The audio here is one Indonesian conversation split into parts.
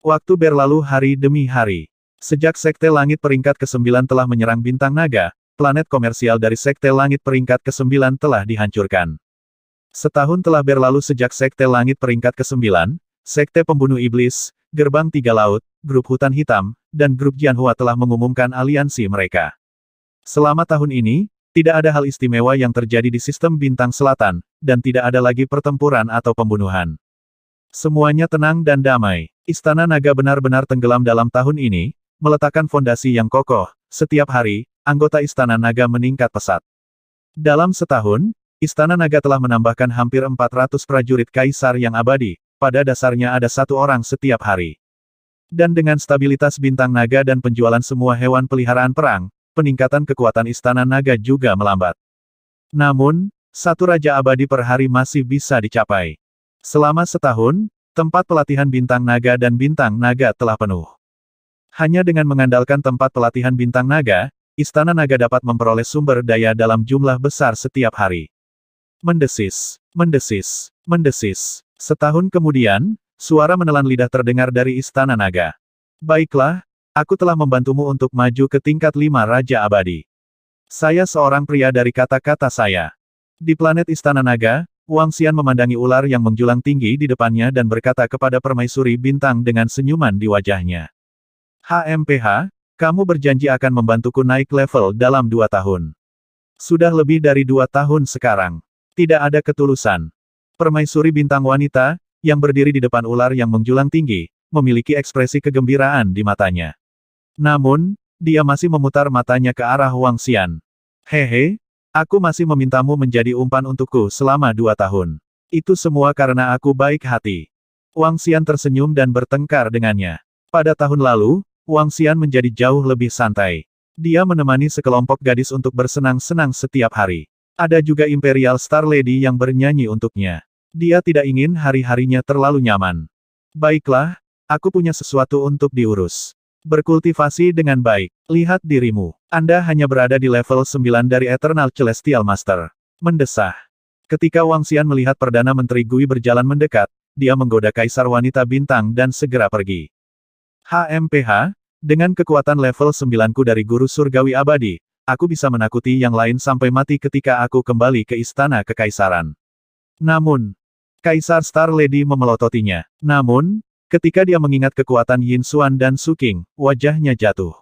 Waktu berlalu hari demi hari. Sejak Sekte Langit peringkat ke-9 telah menyerang bintang naga, planet komersial dari Sekte Langit peringkat ke-9 telah dihancurkan. Setahun telah berlalu sejak Sekte Langit peringkat ke-9, Sekte Pembunuh Iblis, Gerbang Tiga Laut, Grup Hutan Hitam, dan Grup Jianhua telah mengumumkan aliansi mereka. Selama tahun ini, tidak ada hal istimewa yang terjadi di sistem bintang selatan, dan tidak ada lagi pertempuran atau pembunuhan. Semuanya tenang dan damai. Istana Naga benar-benar tenggelam dalam tahun ini, meletakkan fondasi yang kokoh. Setiap hari, anggota Istana Naga meningkat pesat. Dalam setahun, Istana Naga telah menambahkan hampir 400 prajurit kaisar yang abadi, pada dasarnya ada satu orang setiap hari. Dan dengan stabilitas bintang naga dan penjualan semua hewan peliharaan perang, peningkatan kekuatan istana naga juga melambat. Namun, satu raja abadi per hari masih bisa dicapai. Selama setahun, Tempat pelatihan bintang naga dan bintang naga telah penuh. Hanya dengan mengandalkan tempat pelatihan bintang naga, Istana Naga dapat memperoleh sumber daya dalam jumlah besar setiap hari. Mendesis, mendesis, mendesis. Setahun kemudian, suara menelan lidah terdengar dari Istana Naga. Baiklah, aku telah membantumu untuk maju ke tingkat lima Raja Abadi. Saya seorang pria dari kata-kata saya. Di planet Istana Naga, Wang Xian memandangi ular yang menjulang tinggi di depannya dan berkata kepada permaisuri bintang dengan senyuman di wajahnya. HMPH, kamu berjanji akan membantuku naik level dalam dua tahun. Sudah lebih dari dua tahun sekarang. Tidak ada ketulusan. Permaisuri bintang wanita, yang berdiri di depan ular yang menjulang tinggi, memiliki ekspresi kegembiraan di matanya. Namun, dia masih memutar matanya ke arah Wang Xian. Hehe, Aku masih memintamu menjadi umpan untukku selama dua tahun. Itu semua karena aku baik hati. Wang Xian tersenyum dan bertengkar dengannya. Pada tahun lalu, Wang Xian menjadi jauh lebih santai. Dia menemani sekelompok gadis untuk bersenang-senang setiap hari. Ada juga Imperial Star Lady yang bernyanyi untuknya. Dia tidak ingin hari-harinya terlalu nyaman. Baiklah, aku punya sesuatu untuk diurus. Berkultivasi dengan baik. Lihat dirimu. Anda hanya berada di level 9 dari Eternal Celestial Master. Mendesah. Ketika Wang Xian melihat Perdana Menteri Gui berjalan mendekat, dia menggoda Kaisar Wanita Bintang dan segera pergi. HMPH, dengan kekuatan level 9-ku dari Guru Surgawi Abadi, aku bisa menakuti yang lain sampai mati ketika aku kembali ke Istana Kekaisaran. Namun, Kaisar Star Lady memelototinya. Namun, Ketika dia mengingat kekuatan Yin Xuan dan Su Qing, wajahnya jatuh.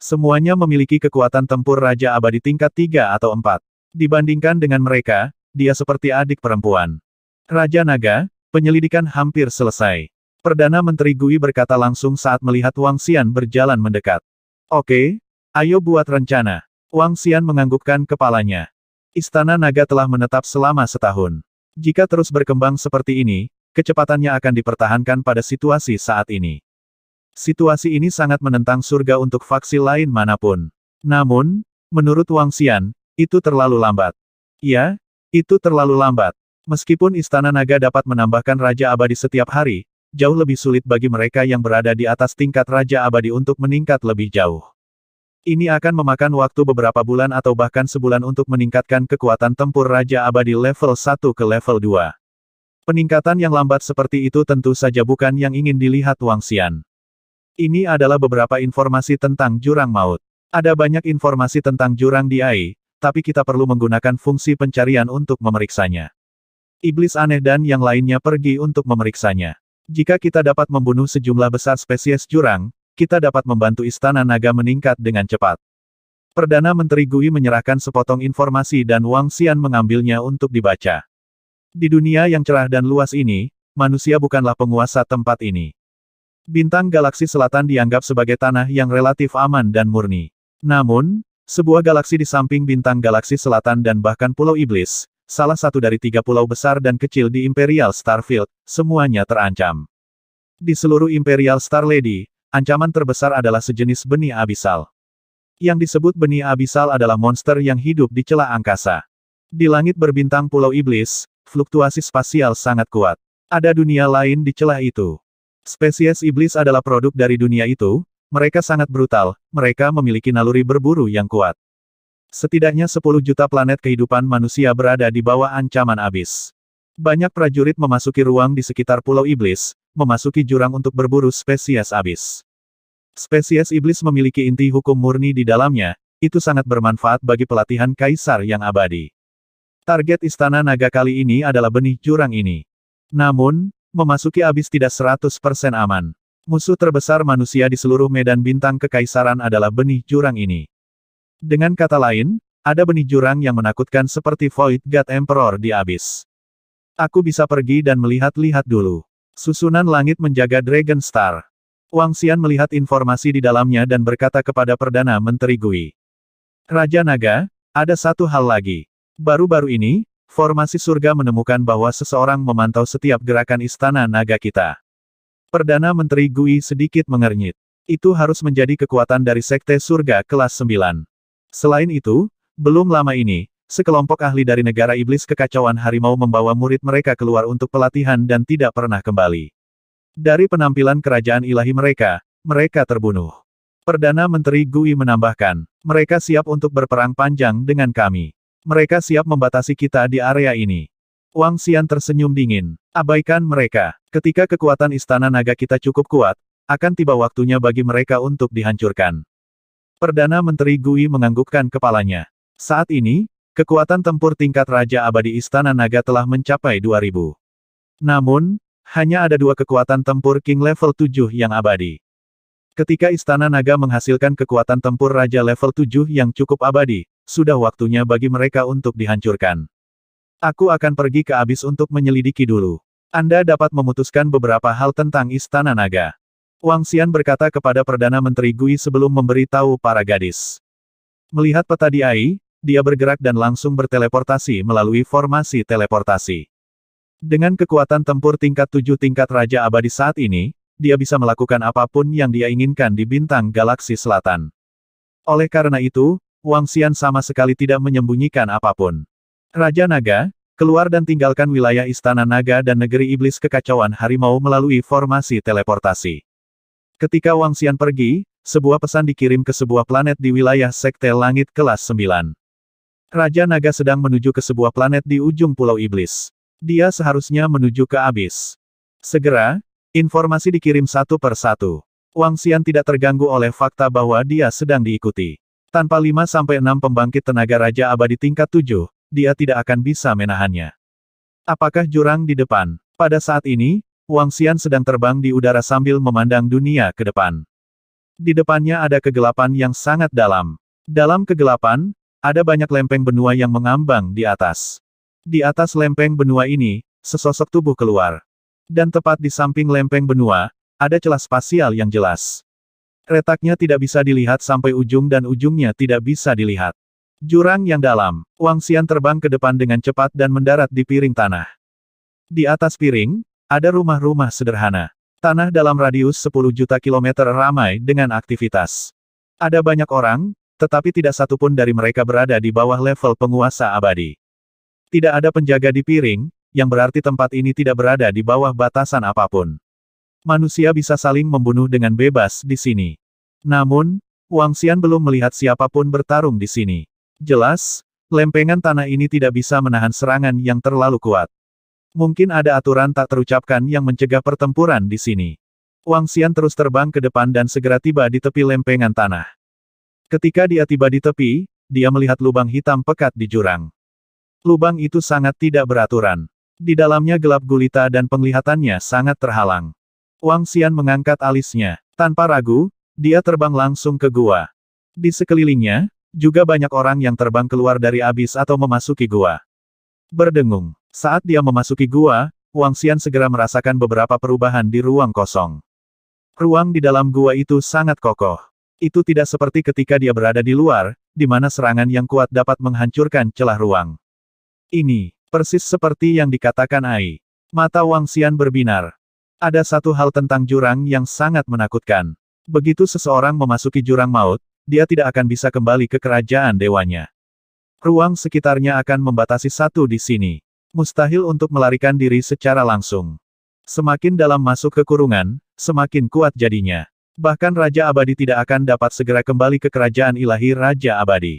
Semuanya memiliki kekuatan tempur Raja Abadi tingkat 3 atau 4. Dibandingkan dengan mereka, dia seperti adik perempuan. Raja Naga, penyelidikan hampir selesai. Perdana Menteri Gui berkata langsung saat melihat Wang Xian berjalan mendekat. Oke, ayo buat rencana. Wang Xian menganggukkan kepalanya. Istana Naga telah menetap selama setahun. Jika terus berkembang seperti ini, Kecepatannya akan dipertahankan pada situasi saat ini. Situasi ini sangat menentang surga untuk faksi lain manapun. Namun, menurut Wang Xian, itu terlalu lambat. Ya, itu terlalu lambat. Meskipun Istana Naga dapat menambahkan Raja Abadi setiap hari, jauh lebih sulit bagi mereka yang berada di atas tingkat Raja Abadi untuk meningkat lebih jauh. Ini akan memakan waktu beberapa bulan atau bahkan sebulan untuk meningkatkan kekuatan tempur Raja Abadi level 1 ke level 2. Peningkatan yang lambat seperti itu tentu saja bukan yang ingin dilihat Wang Xian. Ini adalah beberapa informasi tentang jurang maut. Ada banyak informasi tentang jurang di AI, tapi kita perlu menggunakan fungsi pencarian untuk memeriksanya. Iblis aneh dan yang lainnya pergi untuk memeriksanya. Jika kita dapat membunuh sejumlah besar spesies jurang, kita dapat membantu istana naga meningkat dengan cepat. Perdana Menteri Gui menyerahkan sepotong informasi dan Wang Xian mengambilnya untuk dibaca. Di dunia yang cerah dan luas ini, manusia bukanlah penguasa tempat ini. Bintang galaksi selatan dianggap sebagai tanah yang relatif aman dan murni. Namun, sebuah galaksi di samping bintang galaksi selatan dan bahkan Pulau Iblis, salah satu dari tiga pulau besar dan kecil di Imperial Starfield, semuanya terancam. Di seluruh Imperial Star Lady, ancaman terbesar adalah sejenis benih abisal. Yang disebut benih abisal adalah monster yang hidup di celah angkasa. Di langit berbintang Pulau Iblis, fluktuasi spasial sangat kuat. Ada dunia lain di celah itu. Spesies iblis adalah produk dari dunia itu, mereka sangat brutal, mereka memiliki naluri berburu yang kuat. Setidaknya 10 juta planet kehidupan manusia berada di bawah ancaman abis. Banyak prajurit memasuki ruang di sekitar Pulau Iblis, memasuki jurang untuk berburu spesies abis. Spesies iblis memiliki inti hukum murni di dalamnya, itu sangat bermanfaat bagi pelatihan kaisar yang abadi. Target Istana Naga kali ini adalah benih jurang ini. Namun, memasuki abis tidak 100% aman. Musuh terbesar manusia di seluruh medan bintang kekaisaran adalah benih jurang ini. Dengan kata lain, ada benih jurang yang menakutkan seperti Void God Emperor di abis. Aku bisa pergi dan melihat-lihat dulu. Susunan langit menjaga Dragon Star. Wang Xian melihat informasi di dalamnya dan berkata kepada Perdana Menteri Gui. Raja Naga, ada satu hal lagi. Baru-baru ini, formasi surga menemukan bahwa seseorang memantau setiap gerakan istana naga kita. Perdana Menteri Gui sedikit mengernyit. Itu harus menjadi kekuatan dari Sekte Surga kelas 9. Selain itu, belum lama ini, sekelompok ahli dari negara iblis kekacauan harimau membawa murid mereka keluar untuk pelatihan dan tidak pernah kembali. Dari penampilan kerajaan ilahi mereka, mereka terbunuh. Perdana Menteri Gui menambahkan, mereka siap untuk berperang panjang dengan kami. Mereka siap membatasi kita di area ini. Wang Xian tersenyum dingin. Abaikan mereka. Ketika kekuatan istana naga kita cukup kuat, akan tiba waktunya bagi mereka untuk dihancurkan. Perdana Menteri Gui menganggukkan kepalanya. Saat ini, kekuatan tempur tingkat Raja Abadi Istana Naga telah mencapai 2000. Namun, hanya ada dua kekuatan tempur King level 7 yang abadi. Ketika Istana Naga menghasilkan kekuatan tempur Raja level 7 yang cukup abadi, sudah waktunya bagi mereka untuk dihancurkan. Aku akan pergi ke abis untuk menyelidiki dulu. Anda dapat memutuskan beberapa hal tentang Istana Naga. Wang Xian berkata kepada Perdana Menteri Gui sebelum memberi tahu para gadis. Melihat peta di AI, dia bergerak dan langsung berteleportasi melalui formasi teleportasi. Dengan kekuatan tempur tingkat tujuh tingkat Raja Abadi saat ini, dia bisa melakukan apapun yang dia inginkan di bintang galaksi selatan. Oleh karena itu, Wang Xian sama sekali tidak menyembunyikan apapun. Raja Naga, keluar dan tinggalkan wilayah Istana Naga dan Negeri Iblis Kekacauan Harimau melalui formasi teleportasi. Ketika Wang Xian pergi, sebuah pesan dikirim ke sebuah planet di wilayah Sekte Langit Kelas 9. Raja Naga sedang menuju ke sebuah planet di ujung Pulau Iblis. Dia seharusnya menuju ke Abis. Segera, informasi dikirim satu per satu. Wang Xian tidak terganggu oleh fakta bahwa dia sedang diikuti. Tanpa 5-6 pembangkit tenaga Raja Abadi tingkat 7, dia tidak akan bisa menahannya. Apakah jurang di depan? Pada saat ini, Wang Xian sedang terbang di udara sambil memandang dunia ke depan. Di depannya ada kegelapan yang sangat dalam. Dalam kegelapan, ada banyak lempeng benua yang mengambang di atas. Di atas lempeng benua ini, sesosok tubuh keluar. Dan tepat di samping lempeng benua, ada celah spasial yang jelas. Retaknya tidak bisa dilihat sampai ujung dan ujungnya tidak bisa dilihat. Jurang yang dalam, Wang Xian terbang ke depan dengan cepat dan mendarat di piring tanah. Di atas piring, ada rumah-rumah sederhana. Tanah dalam radius 10 juta kilometer ramai dengan aktivitas. Ada banyak orang, tetapi tidak satu pun dari mereka berada di bawah level penguasa abadi. Tidak ada penjaga di piring, yang berarti tempat ini tidak berada di bawah batasan apapun. Manusia bisa saling membunuh dengan bebas di sini. Namun, Wang Xian belum melihat siapapun bertarung di sini. Jelas, lempengan tanah ini tidak bisa menahan serangan yang terlalu kuat. Mungkin ada aturan tak terucapkan yang mencegah pertempuran di sini. Wang Xian terus terbang ke depan dan segera tiba di tepi lempengan tanah. Ketika dia tiba di tepi, dia melihat lubang hitam pekat di jurang. Lubang itu sangat tidak beraturan. Di dalamnya gelap gulita dan penglihatannya sangat terhalang. Wang Xian mengangkat alisnya. Tanpa ragu, dia terbang langsung ke gua. Di sekelilingnya, juga banyak orang yang terbang keluar dari abis atau memasuki gua. Berdengung. Saat dia memasuki gua, Wang Xian segera merasakan beberapa perubahan di ruang kosong. Ruang di dalam gua itu sangat kokoh. Itu tidak seperti ketika dia berada di luar, di mana serangan yang kuat dapat menghancurkan celah ruang. Ini, persis seperti yang dikatakan Ai. Mata Wang Xian berbinar. Ada satu hal tentang jurang yang sangat menakutkan. Begitu seseorang memasuki jurang maut, dia tidak akan bisa kembali ke kerajaan dewanya. Ruang sekitarnya akan membatasi satu di sini. Mustahil untuk melarikan diri secara langsung. Semakin dalam masuk ke kurungan, semakin kuat jadinya. Bahkan Raja Abadi tidak akan dapat segera kembali ke kerajaan ilahi Raja Abadi.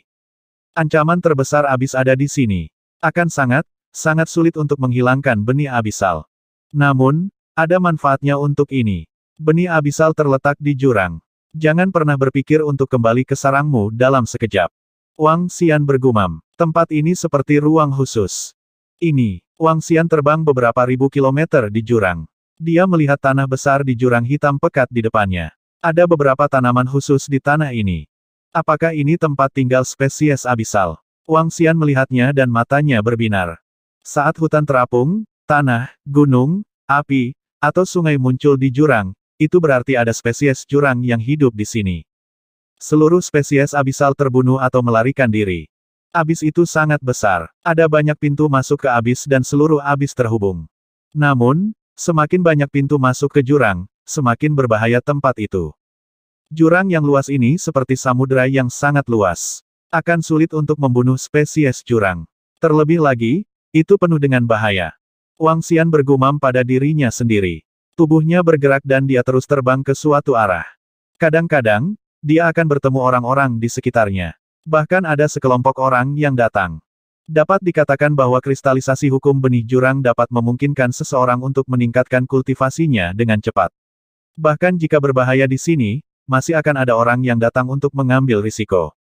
Ancaman terbesar abis ada di sini. Akan sangat, sangat sulit untuk menghilangkan benih abisal. Namun, ada manfaatnya untuk ini. Benih abisal terletak di jurang. Jangan pernah berpikir untuk kembali ke sarangmu dalam sekejap. Wang Xian bergumam. Tempat ini seperti ruang khusus. Ini, Wang Xian terbang beberapa ribu kilometer di jurang. Dia melihat tanah besar di jurang hitam pekat di depannya. Ada beberapa tanaman khusus di tanah ini. Apakah ini tempat tinggal spesies abisal? Wang Xian melihatnya dan matanya berbinar. Saat hutan terapung, tanah, gunung, api, atau sungai muncul di jurang, itu berarti ada spesies jurang yang hidup di sini. Seluruh spesies abisal terbunuh atau melarikan diri. Abis itu sangat besar. Ada banyak pintu masuk ke abis dan seluruh abis terhubung. Namun, semakin banyak pintu masuk ke jurang, semakin berbahaya tempat itu. Jurang yang luas ini seperti samudera yang sangat luas. Akan sulit untuk membunuh spesies jurang. Terlebih lagi, itu penuh dengan bahaya. Wang Xian bergumam pada dirinya sendiri. Tubuhnya bergerak dan dia terus terbang ke suatu arah. Kadang-kadang, dia akan bertemu orang-orang di sekitarnya. Bahkan ada sekelompok orang yang datang. Dapat dikatakan bahwa kristalisasi hukum benih jurang dapat memungkinkan seseorang untuk meningkatkan kultivasinya dengan cepat. Bahkan jika berbahaya di sini, masih akan ada orang yang datang untuk mengambil risiko.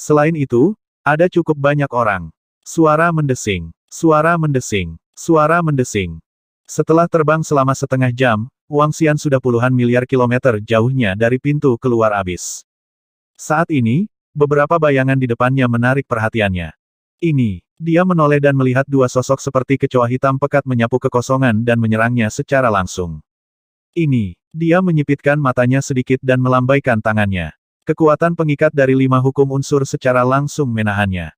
Selain itu, ada cukup banyak orang. Suara mendesing, suara mendesing, suara mendesing. Setelah terbang selama setengah jam, Wang Xian sudah puluhan miliar kilometer jauhnya dari pintu keluar abis. Saat ini, beberapa bayangan di depannya menarik perhatiannya. Ini, dia menoleh dan melihat dua sosok seperti kecoa hitam pekat menyapu kekosongan dan menyerangnya secara langsung. Ini, dia menyipitkan matanya sedikit dan melambaikan tangannya. Kekuatan pengikat dari lima hukum unsur secara langsung menahannya.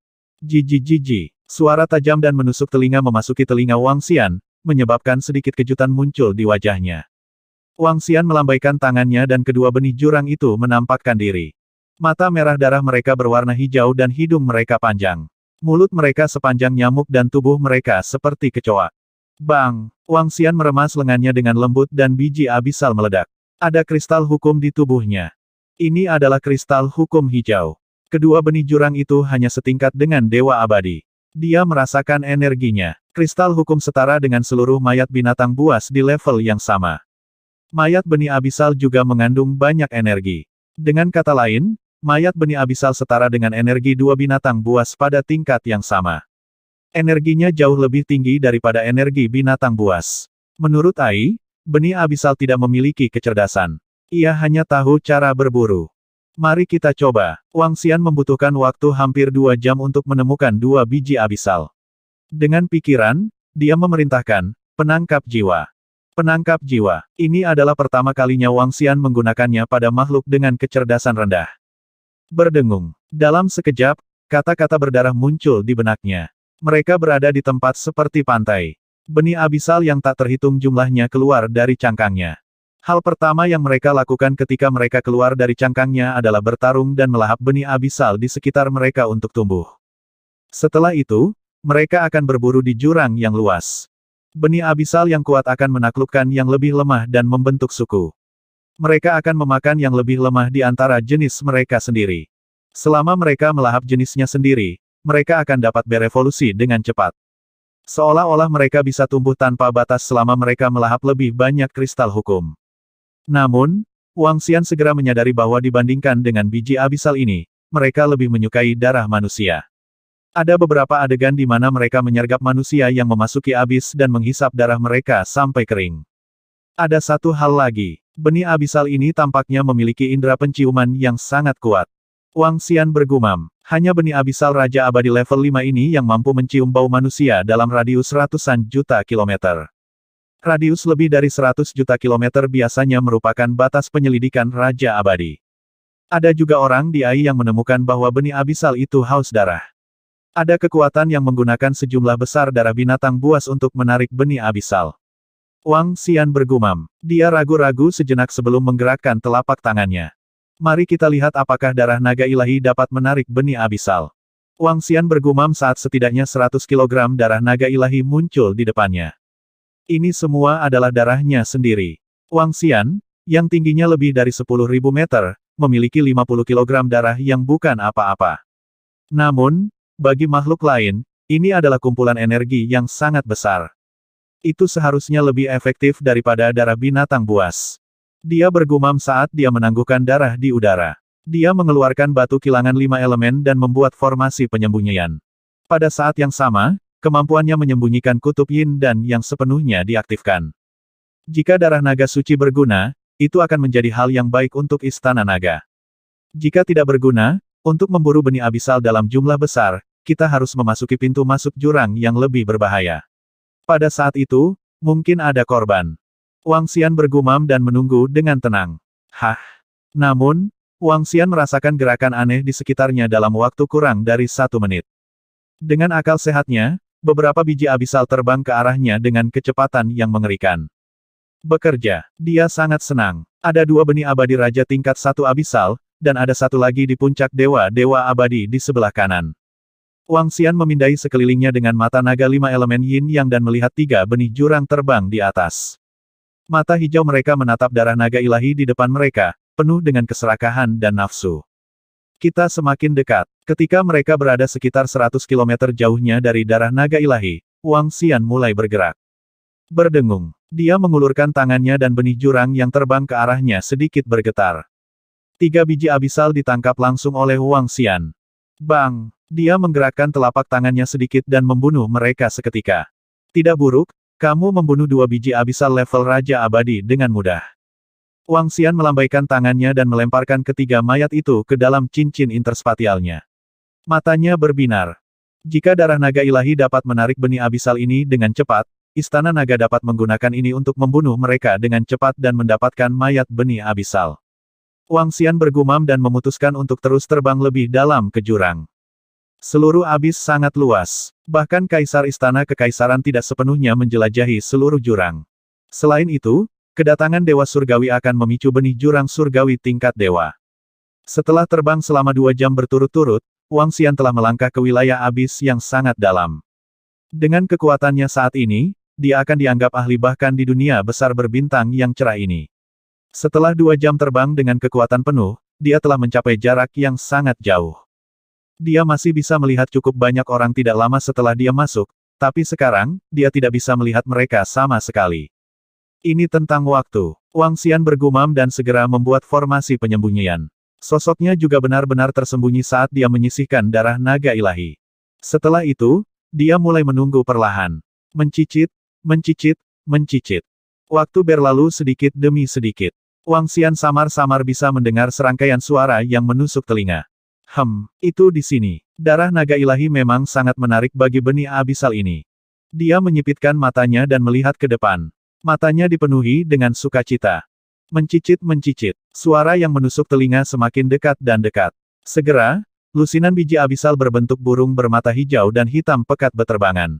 Jijijiji, suara tajam dan menusuk telinga memasuki telinga Wang Xian, menyebabkan sedikit kejutan muncul di wajahnya. Wang Xian melambaikan tangannya dan kedua benih jurang itu menampakkan diri. Mata merah darah mereka berwarna hijau dan hidung mereka panjang. Mulut mereka sepanjang nyamuk dan tubuh mereka seperti kecoa. Bang! Wang Xian meremas lengannya dengan lembut dan biji abisal meledak. Ada kristal hukum di tubuhnya. Ini adalah kristal hukum hijau. Kedua benih jurang itu hanya setingkat dengan Dewa Abadi. Dia merasakan energinya. Kristal hukum setara dengan seluruh mayat binatang buas di level yang sama. Mayat benih abisal juga mengandung banyak energi. Dengan kata lain, mayat benih abisal setara dengan energi dua binatang buas pada tingkat yang sama. Energinya jauh lebih tinggi daripada energi binatang buas. Menurut Ai, benih abisal tidak memiliki kecerdasan. Ia hanya tahu cara berburu. Mari kita coba. Wang Xian membutuhkan waktu hampir dua jam untuk menemukan dua biji abisal. Dengan pikiran, dia memerintahkan, penangkap jiwa. Penangkap jiwa, ini adalah pertama kalinya Wang Xian menggunakannya pada makhluk dengan kecerdasan rendah. Berdengung. Dalam sekejap, kata-kata berdarah muncul di benaknya. Mereka berada di tempat seperti pantai. Benih abisal yang tak terhitung jumlahnya keluar dari cangkangnya. Hal pertama yang mereka lakukan ketika mereka keluar dari cangkangnya adalah bertarung dan melahap benih abisal di sekitar mereka untuk tumbuh. Setelah itu, mereka akan berburu di jurang yang luas. Benih abisal yang kuat akan menaklukkan yang lebih lemah dan membentuk suku. Mereka akan memakan yang lebih lemah di antara jenis mereka sendiri. Selama mereka melahap jenisnya sendiri, mereka akan dapat berevolusi dengan cepat. Seolah-olah mereka bisa tumbuh tanpa batas selama mereka melahap lebih banyak kristal hukum. Namun, Wang Xian segera menyadari bahwa dibandingkan dengan biji abisal ini, mereka lebih menyukai darah manusia. Ada beberapa adegan di mana mereka menyergap manusia yang memasuki abis dan menghisap darah mereka sampai kering. Ada satu hal lagi, benih abisal ini tampaknya memiliki indera penciuman yang sangat kuat. Wang Xian bergumam, hanya benih abisal Raja Abadi level 5 ini yang mampu mencium bau manusia dalam radius ratusan juta kilometer. Radius lebih dari 100 juta kilometer biasanya merupakan batas penyelidikan Raja Abadi. Ada juga orang di AI yang menemukan bahwa benih abisal itu haus darah. Ada kekuatan yang menggunakan sejumlah besar darah binatang buas untuk menarik benih abisal. Wang Xian bergumam. Dia ragu-ragu sejenak sebelum menggerakkan telapak tangannya. Mari kita lihat apakah darah naga ilahi dapat menarik benih abisal. Wang Xian bergumam saat setidaknya 100 kg darah naga ilahi muncul di depannya. Ini semua adalah darahnya sendiri. Wang Xian, yang tingginya lebih dari 10.000 meter, memiliki 50 kg darah yang bukan apa-apa. Namun, bagi makhluk lain, ini adalah kumpulan energi yang sangat besar. Itu seharusnya lebih efektif daripada darah binatang buas. Dia bergumam saat dia menangguhkan darah di udara. Dia mengeluarkan batu kilangan lima elemen dan membuat formasi penyembunyian. Pada saat yang sama, kemampuannya menyembunyikan kutub yin dan yang sepenuhnya diaktifkan. Jika darah naga suci berguna, itu akan menjadi hal yang baik untuk istana naga. Jika tidak berguna, untuk memburu benih abisal dalam jumlah besar, kita harus memasuki pintu masuk jurang yang lebih berbahaya. Pada saat itu, mungkin ada korban. Wang Xian bergumam dan menunggu dengan tenang. Hah? Namun, Wang Xian merasakan gerakan aneh di sekitarnya dalam waktu kurang dari satu menit. Dengan akal sehatnya, beberapa biji abisal terbang ke arahnya dengan kecepatan yang mengerikan. Bekerja, dia sangat senang. Ada dua benih abadi raja tingkat satu abisal, dan ada satu lagi di puncak dewa-dewa abadi di sebelah kanan. Wang Xian memindai sekelilingnya dengan mata naga lima elemen yin yang dan melihat tiga benih jurang terbang di atas. Mata hijau mereka menatap darah naga ilahi di depan mereka, penuh dengan keserakahan dan nafsu. Kita semakin dekat. Ketika mereka berada sekitar 100 km jauhnya dari darah naga ilahi, Wang Xian mulai bergerak. Berdengung, dia mengulurkan tangannya dan benih jurang yang terbang ke arahnya sedikit bergetar. Tiga biji abisal ditangkap langsung oleh Wang Xian. Bang! Dia menggerakkan telapak tangannya sedikit dan membunuh mereka seketika. Tidak buruk, kamu membunuh dua biji abisal level Raja Abadi dengan mudah. Wang Xian melambaikan tangannya dan melemparkan ketiga mayat itu ke dalam cincin interspatialnya. Matanya berbinar. Jika darah naga ilahi dapat menarik benih abisal ini dengan cepat, istana naga dapat menggunakan ini untuk membunuh mereka dengan cepat dan mendapatkan mayat benih abisal. Wang Xian bergumam dan memutuskan untuk terus terbang lebih dalam ke jurang. Seluruh abis sangat luas. Bahkan kaisar istana kekaisaran tidak sepenuhnya menjelajahi seluruh jurang. Selain itu, kedatangan Dewa Surgawi akan memicu benih jurang surgawi tingkat dewa. Setelah terbang selama dua jam berturut-turut, Wang Xian telah melangkah ke wilayah abis yang sangat dalam. Dengan kekuatannya saat ini, dia akan dianggap ahli bahkan di dunia besar berbintang yang cerah ini. Setelah dua jam terbang dengan kekuatan penuh, dia telah mencapai jarak yang sangat jauh. Dia masih bisa melihat cukup banyak orang tidak lama setelah dia masuk, tapi sekarang, dia tidak bisa melihat mereka sama sekali. Ini tentang waktu. Wang Xian bergumam dan segera membuat formasi penyembunyian. Sosoknya juga benar-benar tersembunyi saat dia menyisihkan darah naga ilahi. Setelah itu, dia mulai menunggu perlahan. Mencicit, mencicit, mencicit. Waktu berlalu sedikit demi sedikit. Wang Xian samar-samar bisa mendengar serangkaian suara yang menusuk telinga. Hem, itu di sini. Darah naga ilahi memang sangat menarik bagi benih abisal ini. Dia menyipitkan matanya dan melihat ke depan. Matanya dipenuhi dengan sukacita. Mencicit-mencicit, suara yang menusuk telinga semakin dekat dan dekat. Segera, lusinan biji abisal berbentuk burung bermata hijau dan hitam pekat beterbangan.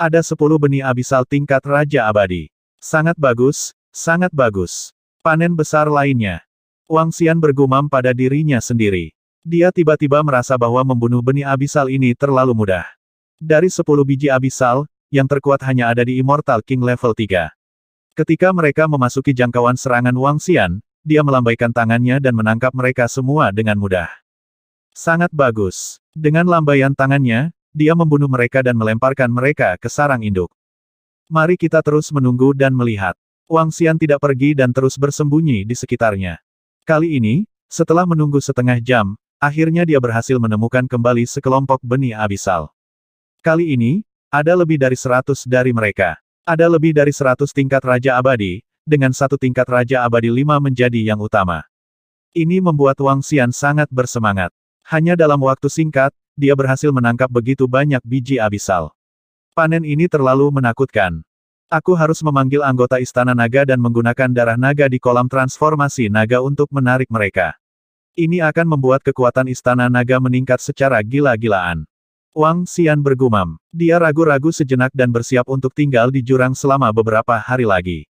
Ada sepuluh benih abisal tingkat Raja Abadi. Sangat bagus, sangat bagus. Panen besar lainnya. Wang Xian bergumam pada dirinya sendiri. Dia tiba-tiba merasa bahwa membunuh benih abisal ini terlalu mudah. Dari 10 biji abisal, yang terkuat hanya ada di Immortal King level 3. Ketika mereka memasuki jangkauan serangan Wang Xian, dia melambaikan tangannya dan menangkap mereka semua dengan mudah. Sangat bagus. Dengan lambaian tangannya, dia membunuh mereka dan melemparkan mereka ke sarang induk. Mari kita terus menunggu dan melihat. Wang Xian tidak pergi dan terus bersembunyi di sekitarnya. Kali ini, setelah menunggu setengah jam, akhirnya dia berhasil menemukan kembali sekelompok benih abisal. Kali ini, ada lebih dari seratus dari mereka. Ada lebih dari seratus tingkat Raja Abadi, dengan satu tingkat Raja Abadi lima menjadi yang utama. Ini membuat Wang Xian sangat bersemangat. Hanya dalam waktu singkat, dia berhasil menangkap begitu banyak biji abisal. Panen ini terlalu menakutkan. Aku harus memanggil anggota Istana Naga dan menggunakan darah naga di kolam transformasi naga untuk menarik mereka. Ini akan membuat kekuatan Istana Naga meningkat secara gila-gilaan. Wang Xian bergumam. Dia ragu-ragu sejenak dan bersiap untuk tinggal di jurang selama beberapa hari lagi.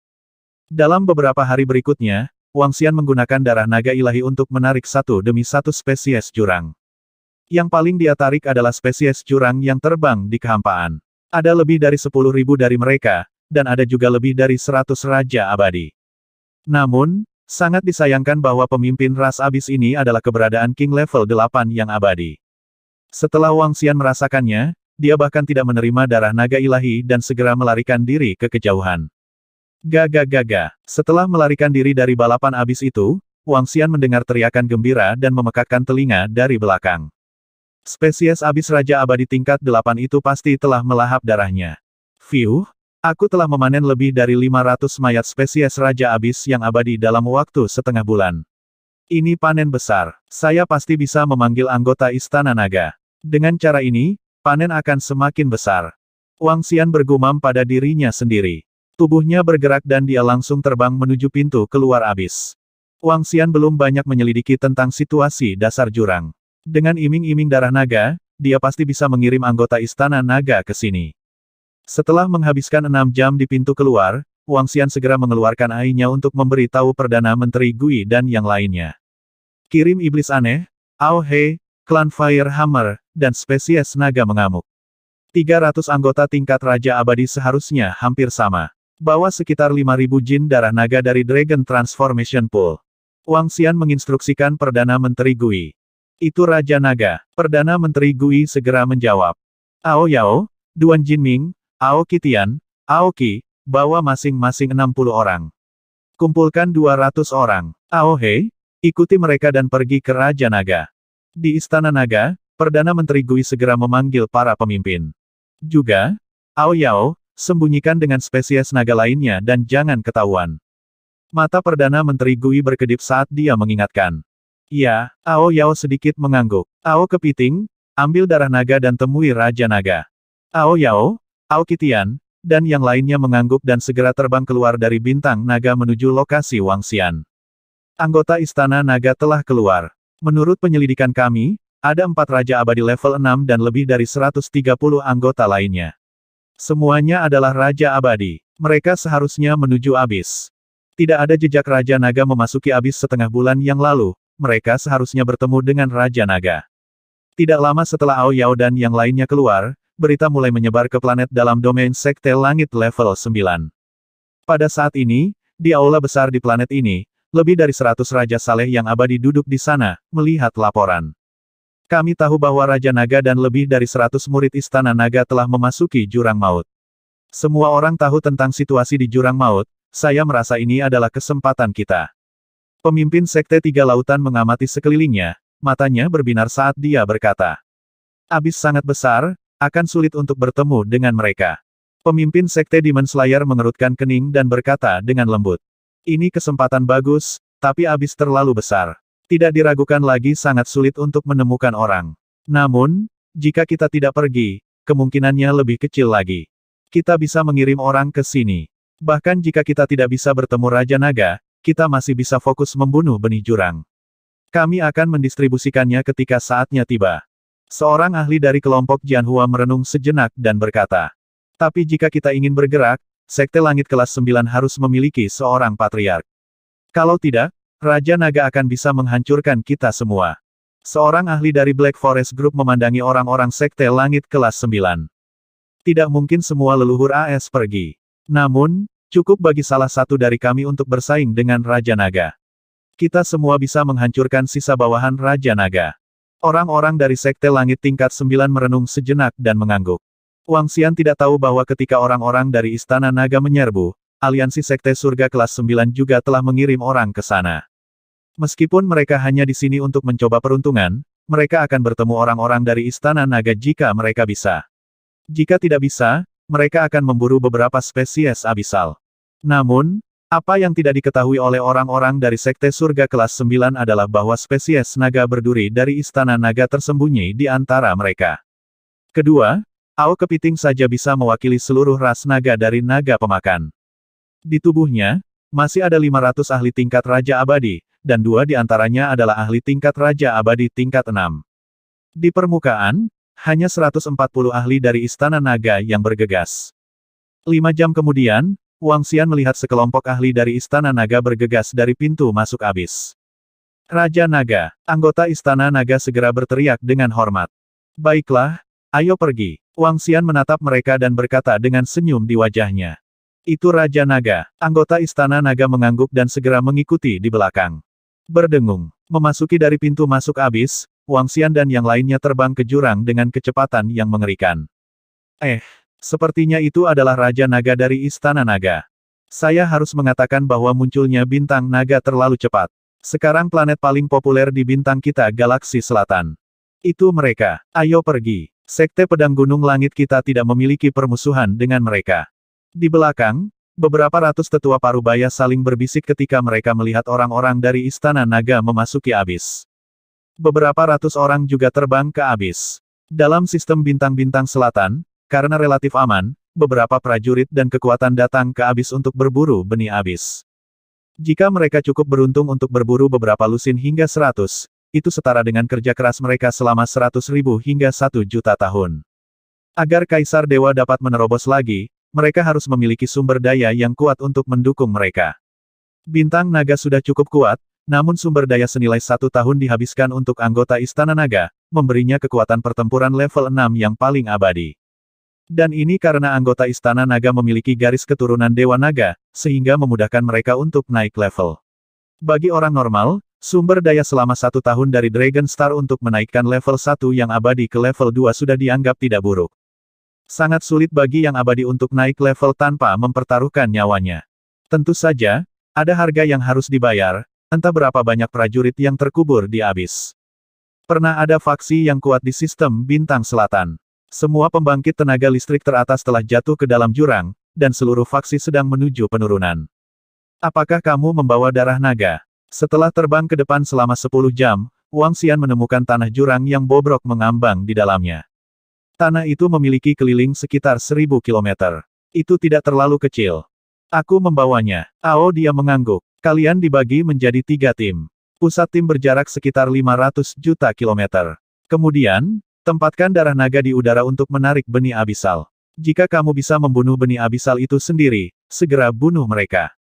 Dalam beberapa hari berikutnya, Wang Xian menggunakan darah naga ilahi untuk menarik satu demi satu spesies jurang. Yang paling dia tarik adalah spesies jurang yang terbang di kehampaan. Ada lebih dari 10.000 dari mereka, dan ada juga lebih dari seratus Raja Abadi. Namun, sangat disayangkan bahwa pemimpin ras abis ini adalah keberadaan King level 8 yang abadi. Setelah Wang Xian merasakannya, dia bahkan tidak menerima darah naga ilahi dan segera melarikan diri ke kejauhan. Gaga-gaga. Setelah melarikan diri dari balapan abis itu, Wang Xian mendengar teriakan gembira dan memekakkan telinga dari belakang. Spesies abis Raja Abadi tingkat 8 itu pasti telah melahap darahnya. Fiuh, Aku telah memanen lebih dari 500 mayat spesies Raja Abis yang abadi dalam waktu setengah bulan. Ini panen besar. Saya pasti bisa memanggil anggota Istana Naga. Dengan cara ini, panen akan semakin besar. Wang Xian bergumam pada dirinya sendiri. Tubuhnya bergerak dan dia langsung terbang menuju pintu keluar abis. Wang Xian belum banyak menyelidiki tentang situasi dasar jurang. Dengan iming-iming darah naga, dia pasti bisa mengirim anggota istana naga ke sini. Setelah menghabiskan enam jam di pintu keluar, Wang Xian segera mengeluarkan airnya untuk memberi tahu Perdana Menteri Gui dan yang lainnya. Kirim iblis aneh, Ao He, klan Fire Hammer, dan spesies naga mengamuk. 300 anggota tingkat Raja Abadi seharusnya hampir sama. Bawa sekitar 5.000 jin darah naga dari Dragon Transformation Pool. Wang Xian menginstruksikan Perdana Menteri Gui. Itu Raja Naga. Perdana Menteri Gui segera menjawab. Ao Yao, Duan Jin Ming, Aoki Tian, Aoki, bawa masing-masing 60 orang. Kumpulkan 200 orang. Aohei, ikuti mereka dan pergi ke Raja Naga. Di Istana Naga, Perdana Menteri Gui segera memanggil para pemimpin. Juga, Ao Yao, sembunyikan dengan spesies naga lainnya dan jangan ketahuan. Mata Perdana Menteri Gui berkedip saat dia mengingatkan. Ya, Ao Yao sedikit mengangguk. Ao kepiting, ambil darah naga dan temui Raja Naga. Ao Yao, Aokitian, dan yang lainnya mengangguk dan segera terbang keluar dari bintang naga menuju lokasi Wang Xian. Anggota Istana Naga telah keluar. Menurut penyelidikan kami, ada empat Raja Abadi level 6 dan lebih dari 130 anggota lainnya. Semuanya adalah Raja Abadi. Mereka seharusnya menuju abis. Tidak ada jejak Raja Naga memasuki abis setengah bulan yang lalu, mereka seharusnya bertemu dengan Raja Naga. Tidak lama setelah Ao Yao dan yang lainnya keluar, berita mulai menyebar ke planet dalam domain sekte langit level 9. Pada saat ini, di aula besar di planet ini, lebih dari 100 Raja Saleh yang abadi duduk di sana, melihat laporan. Kami tahu bahwa Raja Naga dan lebih dari 100 murid Istana Naga telah memasuki Jurang Maut. Semua orang tahu tentang situasi di Jurang Maut, saya merasa ini adalah kesempatan kita. Pemimpin Sekte Tiga Lautan mengamati sekelilingnya, matanya berbinar saat dia berkata. Abis sangat besar, akan sulit untuk bertemu dengan mereka. Pemimpin Sekte Demon Slayer mengerutkan kening dan berkata dengan lembut. Ini kesempatan bagus, tapi abis terlalu besar. Tidak diragukan lagi sangat sulit untuk menemukan orang. Namun, jika kita tidak pergi, kemungkinannya lebih kecil lagi. Kita bisa mengirim orang ke sini. Bahkan jika kita tidak bisa bertemu Raja Naga, kita masih bisa fokus membunuh benih jurang. Kami akan mendistribusikannya ketika saatnya tiba. Seorang ahli dari kelompok Jianhua merenung sejenak dan berkata, Tapi jika kita ingin bergerak, Sekte Langit Kelas 9 harus memiliki seorang patriark. Kalau tidak, Raja Naga akan bisa menghancurkan kita semua. Seorang ahli dari Black Forest Group memandangi orang-orang Sekte Langit Kelas 9. Tidak mungkin semua leluhur AS pergi. Namun, cukup bagi salah satu dari kami untuk bersaing dengan Raja Naga. Kita semua bisa menghancurkan sisa bawahan Raja Naga. Orang-orang dari Sekte Langit tingkat 9 merenung sejenak dan mengangguk. Wang Xian tidak tahu bahwa ketika orang-orang dari Istana Naga menyerbu, aliansi Sekte Surga kelas 9 juga telah mengirim orang ke sana. Meskipun mereka hanya di sini untuk mencoba peruntungan, mereka akan bertemu orang-orang dari Istana Naga jika mereka bisa. Jika tidak bisa, mereka akan memburu beberapa spesies abisal. Namun, apa yang tidak diketahui oleh orang-orang dari Sekte Surga Kelas 9 adalah bahwa spesies naga berduri dari Istana Naga tersembunyi di antara mereka. Kedua, Ao Kepiting saja bisa mewakili seluruh ras naga dari naga pemakan. Di tubuhnya, masih ada 500 ahli tingkat Raja Abadi, dan dua di antaranya adalah ahli tingkat Raja Abadi tingkat 6. Di permukaan, hanya 140 ahli dari Istana Naga yang bergegas. Lima jam kemudian, Wang Xian melihat sekelompok ahli dari Istana Naga bergegas dari pintu masuk abis. Raja Naga, anggota Istana Naga segera berteriak dengan hormat. Baiklah, ayo pergi. Wang Xian menatap mereka dan berkata dengan senyum di wajahnya. Itu Raja Naga, anggota Istana Naga mengangguk dan segera mengikuti di belakang. Berdengung, memasuki dari pintu masuk abis, Wang Xian dan yang lainnya terbang ke jurang dengan kecepatan yang mengerikan. Eh, Sepertinya itu adalah Raja Naga dari Istana Naga. Saya harus mengatakan bahwa munculnya bintang naga terlalu cepat. Sekarang planet paling populer di bintang kita galaksi selatan. Itu mereka. Ayo pergi. Sekte Pedang Gunung Langit kita tidak memiliki permusuhan dengan mereka. Di belakang, beberapa ratus tetua parubaya saling berbisik ketika mereka melihat orang-orang dari Istana Naga memasuki abis. Beberapa ratus orang juga terbang ke abis. Dalam sistem bintang-bintang selatan, karena relatif aman, beberapa prajurit dan kekuatan datang ke abis untuk berburu benih abis. Jika mereka cukup beruntung untuk berburu beberapa lusin hingga seratus, itu setara dengan kerja keras mereka selama seratus ribu hingga satu juta tahun. Agar Kaisar Dewa dapat menerobos lagi, mereka harus memiliki sumber daya yang kuat untuk mendukung mereka. Bintang naga sudah cukup kuat, namun sumber daya senilai satu tahun dihabiskan untuk anggota Istana Naga, memberinya kekuatan pertempuran level 6 yang paling abadi. Dan ini karena anggota Istana Naga memiliki garis keturunan Dewa Naga, sehingga memudahkan mereka untuk naik level. Bagi orang normal, sumber daya selama satu tahun dari Dragon Star untuk menaikkan level 1 yang abadi ke level 2 sudah dianggap tidak buruk. Sangat sulit bagi yang abadi untuk naik level tanpa mempertaruhkan nyawanya. Tentu saja, ada harga yang harus dibayar, entah berapa banyak prajurit yang terkubur di abis. Pernah ada faksi yang kuat di sistem bintang selatan. Semua pembangkit tenaga listrik teratas telah jatuh ke dalam jurang, dan seluruh faksi sedang menuju penurunan. Apakah kamu membawa darah naga? Setelah terbang ke depan selama 10 jam, Wang Xian menemukan tanah jurang yang bobrok mengambang di dalamnya. Tanah itu memiliki keliling sekitar 1000 kilometer. Itu tidak terlalu kecil. Aku membawanya. Ao dia mengangguk. Kalian dibagi menjadi tiga tim. Pusat tim berjarak sekitar 500 juta kilometer. Kemudian, Tempatkan darah naga di udara untuk menarik benih abisal. Jika kamu bisa membunuh benih abisal itu sendiri, segera bunuh mereka.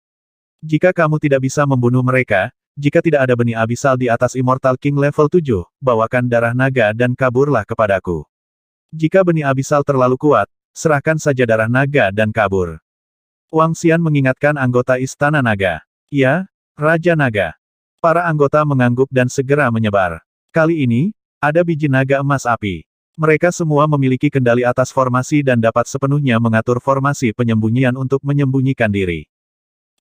Jika kamu tidak bisa membunuh mereka, jika tidak ada benih abisal di atas Immortal King level 7, bawakan darah naga dan kaburlah kepadaku. Jika benih abisal terlalu kuat, serahkan saja darah naga dan kabur. Wang Xian mengingatkan anggota Istana Naga. Ya, Raja Naga. Para anggota mengangguk dan segera menyebar. Kali ini, ada biji naga emas api. Mereka semua memiliki kendali atas formasi dan dapat sepenuhnya mengatur formasi penyembunyian untuk menyembunyikan diri.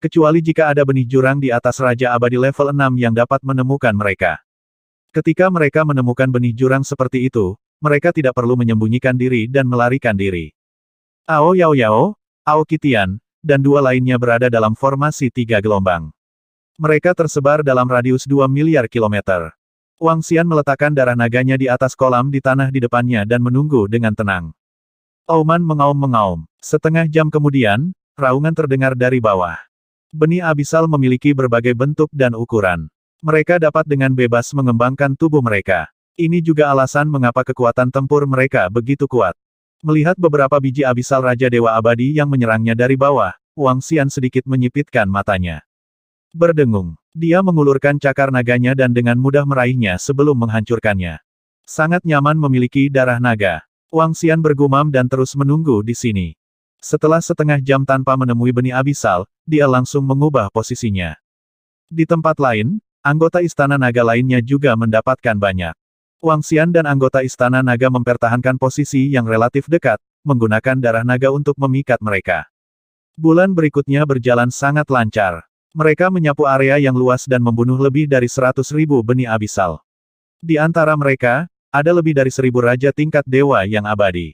Kecuali jika ada benih jurang di atas Raja Abadi level 6 yang dapat menemukan mereka. Ketika mereka menemukan benih jurang seperti itu, mereka tidak perlu menyembunyikan diri dan melarikan diri. Ao Yao Yao, Ao Kitian, dan dua lainnya berada dalam formasi tiga gelombang. Mereka tersebar dalam radius 2 miliar kilometer. Wang Xian meletakkan darah naganya di atas kolam di tanah di depannya dan menunggu dengan tenang. Auman mengaum-mengaum. Setengah jam kemudian, raungan terdengar dari bawah. Benih abisal memiliki berbagai bentuk dan ukuran. Mereka dapat dengan bebas mengembangkan tubuh mereka. Ini juga alasan mengapa kekuatan tempur mereka begitu kuat. Melihat beberapa biji abisal Raja Dewa Abadi yang menyerangnya dari bawah, Wang Xian sedikit menyipitkan matanya. Berdengung, dia mengulurkan cakar naganya dan dengan mudah meraihnya sebelum menghancurkannya. Sangat nyaman memiliki darah naga. Wang Xian bergumam dan terus menunggu di sini. Setelah setengah jam tanpa menemui benih abisal, dia langsung mengubah posisinya. Di tempat lain, anggota istana naga lainnya juga mendapatkan banyak. Wang Xian dan anggota istana naga mempertahankan posisi yang relatif dekat, menggunakan darah naga untuk memikat mereka. Bulan berikutnya berjalan sangat lancar. Mereka menyapu area yang luas dan membunuh lebih dari seratus ribu benih abisal. Di antara mereka, ada lebih dari seribu raja tingkat dewa yang abadi.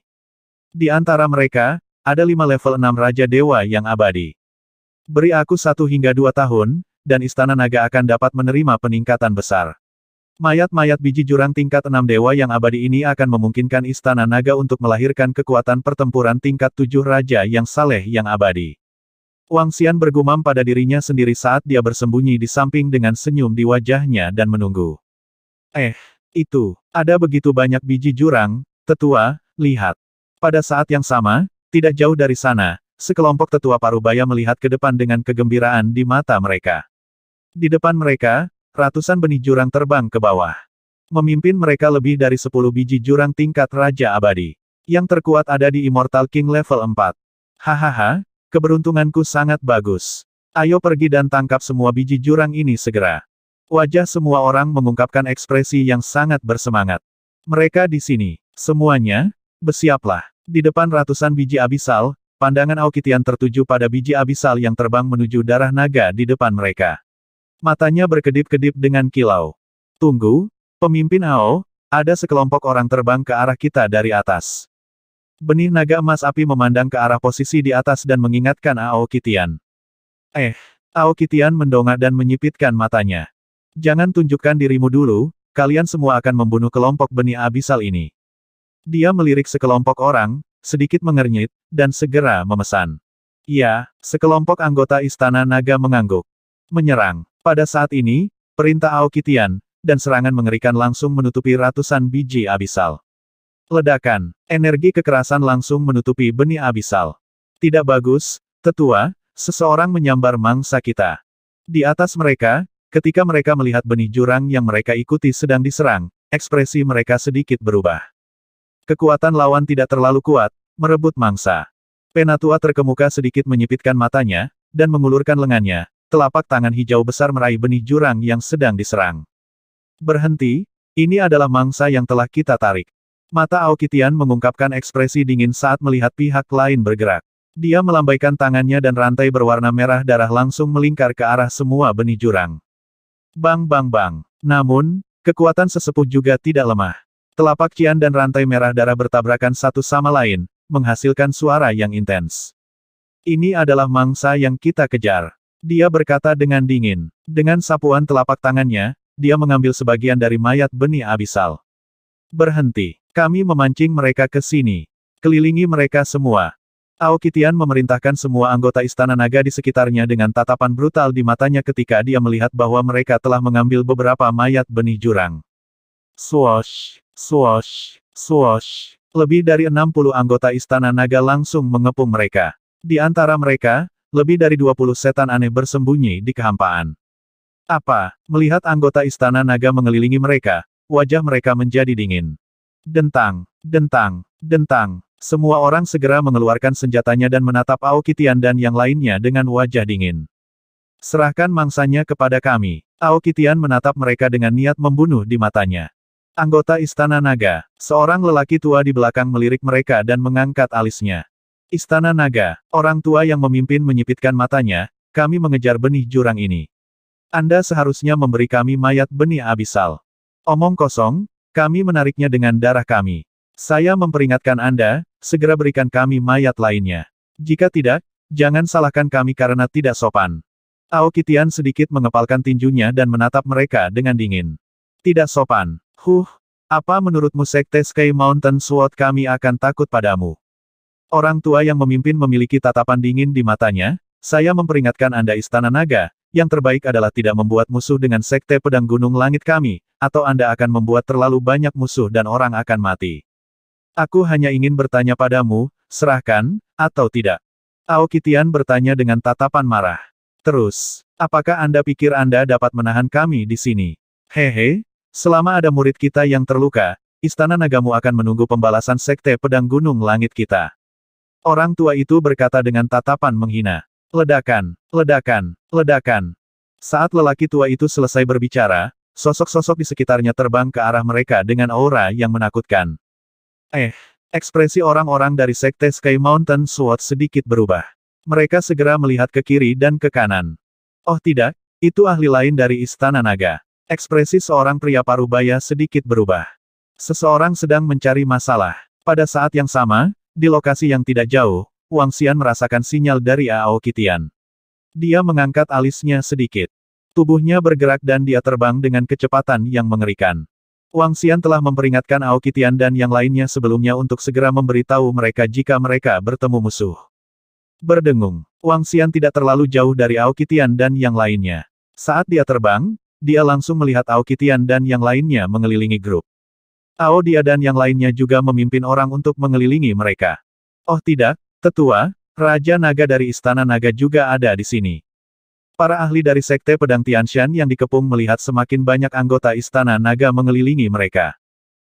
Di antara mereka, ada lima level enam raja dewa yang abadi. Beri aku satu hingga dua tahun, dan Istana Naga akan dapat menerima peningkatan besar. Mayat-mayat biji jurang tingkat enam dewa yang abadi ini akan memungkinkan Istana Naga untuk melahirkan kekuatan pertempuran tingkat tujuh raja yang saleh yang abadi. Wang Xian bergumam pada dirinya sendiri saat dia bersembunyi di samping dengan senyum di wajahnya dan menunggu. Eh, itu, ada begitu banyak biji jurang, tetua, lihat. Pada saat yang sama, tidak jauh dari sana, sekelompok tetua parubaya melihat ke depan dengan kegembiraan di mata mereka. Di depan mereka, ratusan benih jurang terbang ke bawah. Memimpin mereka lebih dari 10 biji jurang tingkat Raja Abadi. Yang terkuat ada di Immortal King level 4. Hahaha, Keberuntunganku sangat bagus. Ayo pergi dan tangkap semua biji jurang ini segera. Wajah semua orang mengungkapkan ekspresi yang sangat bersemangat. Mereka di sini, semuanya, bersiaplah. Di depan ratusan biji abisal, pandangan Aokitian tertuju pada biji abisal yang terbang menuju darah naga di depan mereka. Matanya berkedip-kedip dengan kilau. Tunggu, pemimpin Ao, ada sekelompok orang terbang ke arah kita dari atas. Benih naga emas api memandang ke arah posisi di atas dan mengingatkan Aokitian. Eh, Aokitian mendongak dan menyipitkan matanya. Jangan tunjukkan dirimu dulu, kalian semua akan membunuh kelompok benih abisal ini. Dia melirik sekelompok orang, sedikit mengernyit, dan segera memesan. Ya, sekelompok anggota istana naga mengangguk. Menyerang. Pada saat ini, perintah Aokitian dan serangan mengerikan langsung menutupi ratusan biji abisal. Ledakan, energi kekerasan langsung menutupi benih abisal. Tidak bagus, tetua, seseorang menyambar mangsa kita. Di atas mereka, ketika mereka melihat benih jurang yang mereka ikuti sedang diserang, ekspresi mereka sedikit berubah. Kekuatan lawan tidak terlalu kuat, merebut mangsa. Penatua terkemuka sedikit menyipitkan matanya, dan mengulurkan lengannya, telapak tangan hijau besar meraih benih jurang yang sedang diserang. Berhenti, ini adalah mangsa yang telah kita tarik. Mata Aokitian mengungkapkan ekspresi dingin saat melihat pihak lain bergerak. Dia melambaikan tangannya dan rantai berwarna merah darah langsung melingkar ke arah semua benih jurang. Bang bang bang. Namun, kekuatan sesepuh juga tidak lemah. Telapak Cian dan rantai merah darah bertabrakan satu sama lain, menghasilkan suara yang intens. Ini adalah mangsa yang kita kejar. Dia berkata dengan dingin. Dengan sapuan telapak tangannya, dia mengambil sebagian dari mayat benih abisal. Berhenti. Kami memancing mereka ke sini. Kelilingi mereka semua. Aokitian memerintahkan semua anggota Istana Naga di sekitarnya dengan tatapan brutal di matanya ketika dia melihat bahwa mereka telah mengambil beberapa mayat benih jurang. Swosh, swosh, swosh. Lebih dari 60 anggota Istana Naga langsung mengepung mereka. Di antara mereka, lebih dari 20 setan aneh bersembunyi di kehampaan. Apa? Melihat anggota Istana Naga mengelilingi mereka, wajah mereka menjadi dingin. Dentang, dentang, dentang. Semua orang segera mengeluarkan senjatanya dan menatap Aokitian dan yang lainnya dengan wajah dingin. Serahkan mangsanya kepada kami. Aokitian menatap mereka dengan niat membunuh di matanya. Anggota Istana Naga, seorang lelaki tua di belakang melirik mereka dan mengangkat alisnya. Istana Naga, orang tua yang memimpin menyipitkan matanya, kami mengejar benih jurang ini. Anda seharusnya memberi kami mayat benih abisal. Omong kosong, kami menariknya dengan darah kami. Saya memperingatkan Anda, segera berikan kami mayat lainnya. Jika tidak, jangan salahkan kami karena tidak sopan. Aokitian sedikit mengepalkan tinjunya dan menatap mereka dengan dingin. Tidak sopan. Huh, apa menurutmu sekte Sky Mountain Sword kami akan takut padamu? Orang tua yang memimpin memiliki tatapan dingin di matanya, saya memperingatkan Anda Istana Naga, yang terbaik adalah tidak membuat musuh dengan sekte pedang gunung langit kami, atau Anda akan membuat terlalu banyak musuh dan orang akan mati. Aku hanya ingin bertanya padamu, serahkan, atau tidak? Aokitian bertanya dengan tatapan marah. Terus, apakah Anda pikir Anda dapat menahan kami di sini? Hehe, selama ada murid kita yang terluka, istana nagamu akan menunggu pembalasan sekte pedang gunung langit kita. Orang tua itu berkata dengan tatapan menghina. Ledakan, ledakan, ledakan. Saat lelaki tua itu selesai berbicara, sosok-sosok di sekitarnya terbang ke arah mereka dengan aura yang menakutkan. Eh, ekspresi orang-orang dari Sekte Sky Mountain Sword sedikit berubah. Mereka segera melihat ke kiri dan ke kanan. Oh tidak, itu ahli lain dari Istana Naga. Ekspresi seorang pria parubaya sedikit berubah. Seseorang sedang mencari masalah. Pada saat yang sama, di lokasi yang tidak jauh, Wang Xian merasakan sinyal dari Ao Kitian. Dia mengangkat alisnya sedikit. Tubuhnya bergerak dan dia terbang dengan kecepatan yang mengerikan. Wang Xian telah memperingatkan Ao Kitian dan yang lainnya sebelumnya untuk segera memberitahu mereka jika mereka bertemu musuh. Berdengung, Wang Xian tidak terlalu jauh dari Ao Kitian dan yang lainnya. Saat dia terbang, dia langsung melihat Ao Kitian dan yang lainnya mengelilingi grup. Ao dia dan yang lainnya juga memimpin orang untuk mengelilingi mereka. Oh tidak, Tetua, Raja Naga dari Istana Naga juga ada di sini. Para ahli dari Sekte Pedang Tianshan yang dikepung melihat semakin banyak anggota Istana Naga mengelilingi mereka.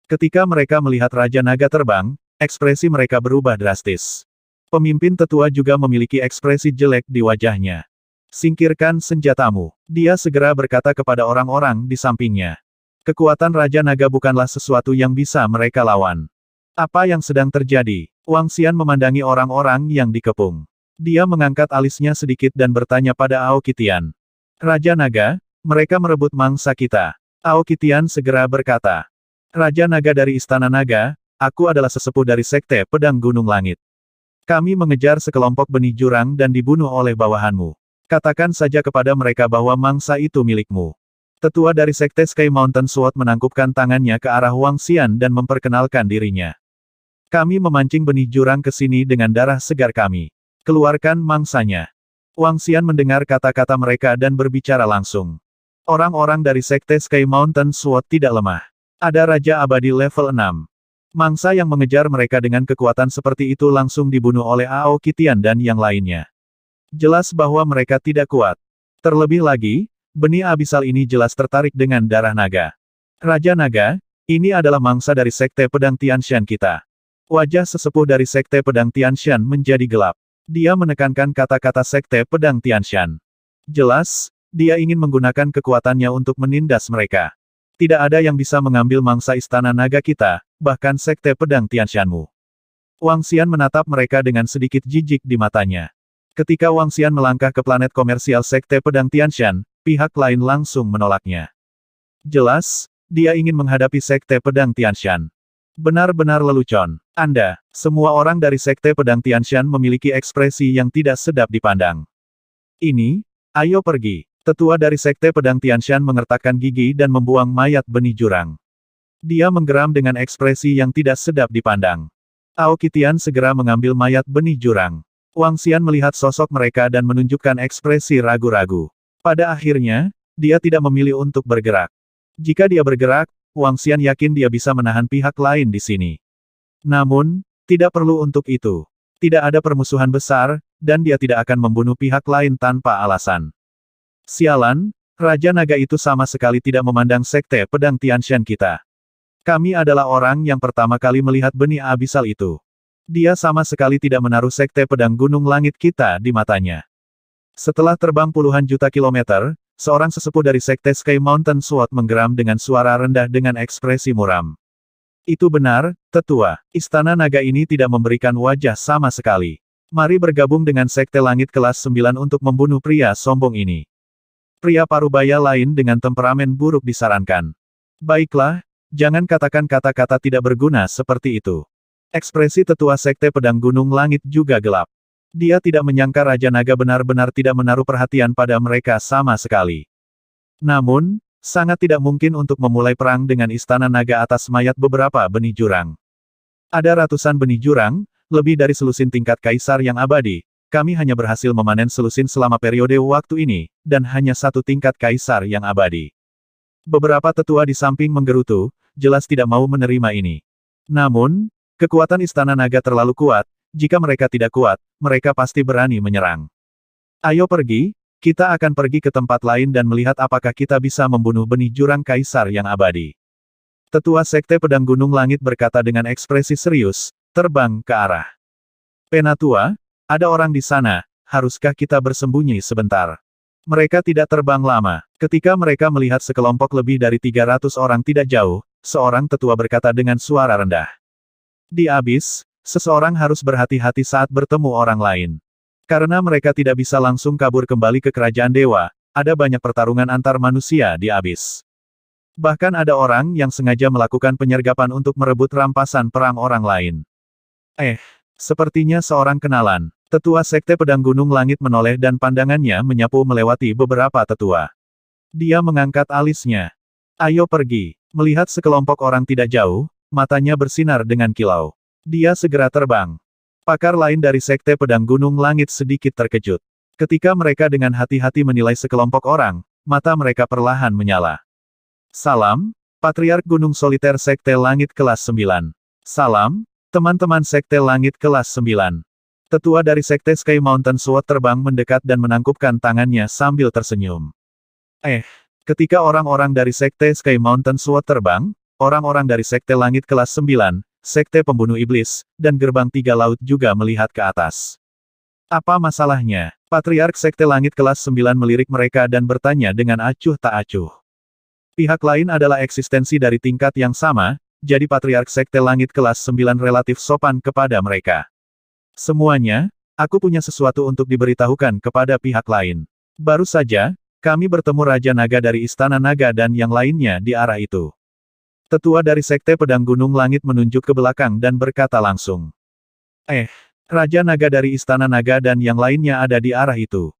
Ketika mereka melihat Raja Naga terbang, ekspresi mereka berubah drastis. Pemimpin tetua juga memiliki ekspresi jelek di wajahnya. Singkirkan senjatamu. Dia segera berkata kepada orang-orang di sampingnya. Kekuatan Raja Naga bukanlah sesuatu yang bisa mereka lawan. Apa yang sedang terjadi? Wang Xian memandangi orang-orang yang dikepung. Dia mengangkat alisnya sedikit dan bertanya pada Ao Kitian. Raja Naga, mereka merebut mangsa kita. Ao Kitian segera berkata. Raja Naga dari Istana Naga, aku adalah sesepuh dari Sekte Pedang Gunung Langit. Kami mengejar sekelompok benih jurang dan dibunuh oleh bawahanmu. Katakan saja kepada mereka bahwa mangsa itu milikmu. Tetua dari Sekte Sky Mountain Sword menangkupkan tangannya ke arah Wang Xian dan memperkenalkan dirinya. Kami memancing benih jurang ke sini dengan darah segar kami. Keluarkan mangsanya. Wang Xian mendengar kata-kata mereka dan berbicara langsung. Orang-orang dari Sekte Sky Mountain SWAT tidak lemah. Ada Raja Abadi level 6. Mangsa yang mengejar mereka dengan kekuatan seperti itu langsung dibunuh oleh Ao Kitian dan yang lainnya. Jelas bahwa mereka tidak kuat. Terlebih lagi, benih abisal ini jelas tertarik dengan darah naga. Raja Naga, ini adalah mangsa dari Sekte Pedang Tianxian kita. Wajah sesepuh dari Sekte Pedang Tianshan menjadi gelap. Dia menekankan kata-kata Sekte Pedang Tianshan. Jelas, dia ingin menggunakan kekuatannya untuk menindas mereka. Tidak ada yang bisa mengambil mangsa istana naga kita, bahkan Sekte Pedang Tianshanmu. Wang Xian menatap mereka dengan sedikit jijik di matanya. Ketika Wang Xian melangkah ke planet komersial Sekte Pedang Tianshan, pihak lain langsung menolaknya. Jelas, dia ingin menghadapi Sekte Pedang Tianshan. Benar-benar lelucon. Anda, semua orang dari Sekte Pedang Tianshan memiliki ekspresi yang tidak sedap dipandang. Ini, ayo pergi. Tetua dari Sekte Pedang Tianshan mengertakkan gigi dan membuang mayat benih jurang. Dia menggeram dengan ekspresi yang tidak sedap dipandang. Ao Aokitian segera mengambil mayat benih jurang. Wang Xian melihat sosok mereka dan menunjukkan ekspresi ragu-ragu. Pada akhirnya, dia tidak memilih untuk bergerak. Jika dia bergerak, Wang Xian yakin dia bisa menahan pihak lain di sini. Namun, tidak perlu untuk itu. Tidak ada permusuhan besar, dan dia tidak akan membunuh pihak lain tanpa alasan. Sialan, Raja Naga itu sama sekali tidak memandang sekte pedang Tianshan kita. Kami adalah orang yang pertama kali melihat benih abisal itu. Dia sama sekali tidak menaruh sekte pedang gunung langit kita di matanya. Setelah terbang puluhan juta kilometer, seorang sesepuh dari sekte Sky Mountain Sword menggeram dengan suara rendah dengan ekspresi muram. Itu benar, tetua. Istana naga ini tidak memberikan wajah sama sekali. Mari bergabung dengan sekte langit kelas 9 untuk membunuh pria sombong ini. Pria parubaya lain dengan temperamen buruk disarankan. Baiklah, jangan katakan kata-kata tidak berguna seperti itu. Ekspresi tetua sekte pedang gunung langit juga gelap. Dia tidak menyangka Raja Naga benar-benar tidak menaruh perhatian pada mereka sama sekali. Namun, sangat tidak mungkin untuk memulai perang dengan Istana Naga atas mayat beberapa benih jurang. Ada ratusan benih jurang, lebih dari selusin tingkat kaisar yang abadi, kami hanya berhasil memanen selusin selama periode waktu ini, dan hanya satu tingkat kaisar yang abadi. Beberapa tetua di samping menggerutu, jelas tidak mau menerima ini. Namun, kekuatan Istana Naga terlalu kuat, jika mereka tidak kuat, mereka pasti berani menyerang. Ayo pergi, kita akan pergi ke tempat lain dan melihat apakah kita bisa membunuh benih jurang kaisar yang abadi. Tetua Sekte Pedang Gunung Langit berkata dengan ekspresi serius, terbang ke arah. Penatua, ada orang di sana, haruskah kita bersembunyi sebentar? Mereka tidak terbang lama. Ketika mereka melihat sekelompok lebih dari 300 orang tidak jauh, seorang tetua berkata dengan suara rendah. Di abis, Seseorang harus berhati-hati saat bertemu orang lain. Karena mereka tidak bisa langsung kabur kembali ke kerajaan dewa, ada banyak pertarungan antar manusia di abis. Bahkan ada orang yang sengaja melakukan penyergapan untuk merebut rampasan perang orang lain. Eh, sepertinya seorang kenalan. Tetua Sekte Pedang Gunung Langit menoleh dan pandangannya menyapu melewati beberapa tetua. Dia mengangkat alisnya. Ayo pergi. Melihat sekelompok orang tidak jauh, matanya bersinar dengan kilau. Dia segera terbang. Pakar lain dari Sekte Pedang Gunung Langit sedikit terkejut. Ketika mereka dengan hati-hati menilai sekelompok orang, mata mereka perlahan menyala. Salam, Patriark Gunung Soliter Sekte Langit Kelas 9. Salam, teman-teman Sekte Langit Kelas 9. Tetua dari Sekte Sky Mountain Sword terbang mendekat dan menangkupkan tangannya sambil tersenyum. Eh, ketika orang-orang dari Sekte Sky Mountain Sword terbang, orang-orang dari Sekte Langit Kelas 9, Sekte Pembunuh Iblis, dan Gerbang Tiga Laut juga melihat ke atas. Apa masalahnya? Patriark Sekte Langit kelas 9 melirik mereka dan bertanya dengan acuh tak acuh. Pihak lain adalah eksistensi dari tingkat yang sama, jadi Patriark Sekte Langit kelas 9 relatif sopan kepada mereka. Semuanya, aku punya sesuatu untuk diberitahukan kepada pihak lain. Baru saja, kami bertemu Raja Naga dari Istana Naga dan yang lainnya di arah itu. Tetua dari Sekte Pedang Gunung Langit menunjuk ke belakang dan berkata langsung. Eh, Raja Naga dari Istana Naga dan yang lainnya ada di arah itu.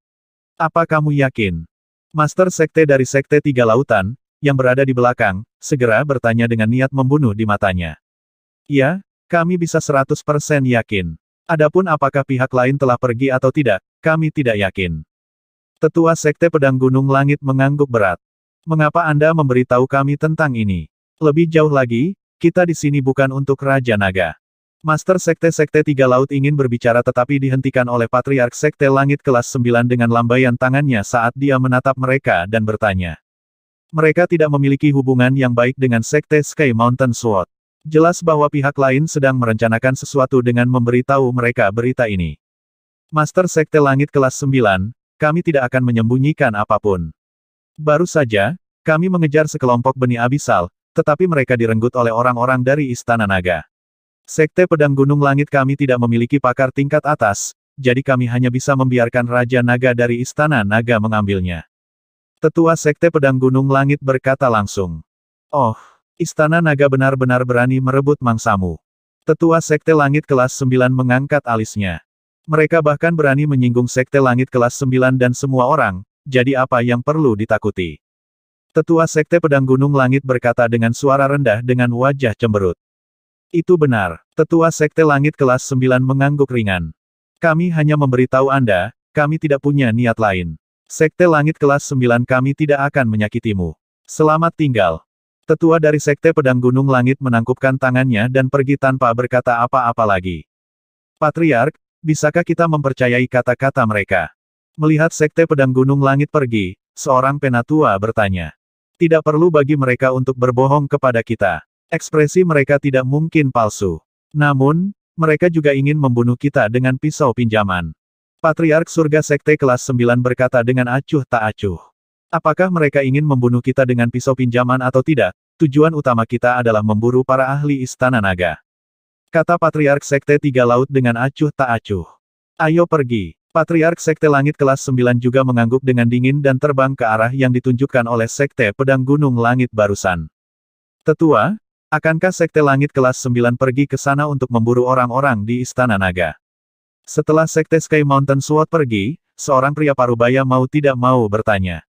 Apa kamu yakin? Master Sekte dari Sekte Tiga Lautan, yang berada di belakang, segera bertanya dengan niat membunuh di matanya. Ya, kami bisa 100% yakin. Adapun apakah pihak lain telah pergi atau tidak, kami tidak yakin. Tetua Sekte Pedang Gunung Langit mengangguk berat. Mengapa Anda memberitahu kami tentang ini? Lebih jauh lagi, kita di sini bukan untuk Raja Naga. Master Sekte-Sekte Tiga Laut ingin berbicara tetapi dihentikan oleh Patriark Sekte Langit kelas Sembilan dengan lambaian tangannya saat dia menatap mereka dan bertanya. Mereka tidak memiliki hubungan yang baik dengan Sekte Sky Mountain Sword. Jelas bahwa pihak lain sedang merencanakan sesuatu dengan memberitahu mereka berita ini. Master Sekte Langit kelas Sembilan, kami tidak akan menyembunyikan apapun. Baru saja, kami mengejar sekelompok benih abisal, tetapi mereka direnggut oleh orang-orang dari Istana Naga. Sekte Pedang Gunung Langit kami tidak memiliki pakar tingkat atas, jadi kami hanya bisa membiarkan Raja Naga dari Istana Naga mengambilnya. Tetua Sekte Pedang Gunung Langit berkata langsung. Oh, Istana Naga benar-benar berani merebut mangsamu. Tetua Sekte Langit kelas 9 mengangkat alisnya. Mereka bahkan berani menyinggung Sekte Langit kelas 9 dan semua orang, jadi apa yang perlu ditakuti? Tetua Sekte Pedang Gunung Langit berkata dengan suara rendah dengan wajah cemberut. Itu benar, Tetua Sekte Langit kelas 9 mengangguk ringan. Kami hanya memberitahu Anda, kami tidak punya niat lain. Sekte Langit kelas 9 kami tidak akan menyakitimu. Selamat tinggal. Tetua dari Sekte Pedang Gunung Langit menangkupkan tangannya dan pergi tanpa berkata apa-apa lagi. Patriark, bisakah kita mempercayai kata-kata mereka? Melihat Sekte Pedang Gunung Langit pergi, seorang penatua bertanya. Tidak perlu bagi mereka untuk berbohong kepada kita. Ekspresi mereka tidak mungkin palsu. Namun, mereka juga ingin membunuh kita dengan pisau pinjaman. Patriark surga sekte kelas 9 berkata dengan acuh tak acuh. Apakah mereka ingin membunuh kita dengan pisau pinjaman atau tidak, tujuan utama kita adalah memburu para ahli istana naga. Kata Patriark Sekte Tiga Laut dengan acuh tak acuh. Ayo pergi, Patriark Sekte Langit kelas 9 juga mengangguk dengan dingin dan terbang ke arah yang ditunjukkan oleh Sekte Pedang Gunung Langit barusan. Tetua, akankah Sekte Langit kelas 9 pergi ke sana untuk memburu orang-orang di Istana Naga? Setelah Sekte Sky Mountain Sword pergi, seorang pria parubaya mau tidak mau bertanya.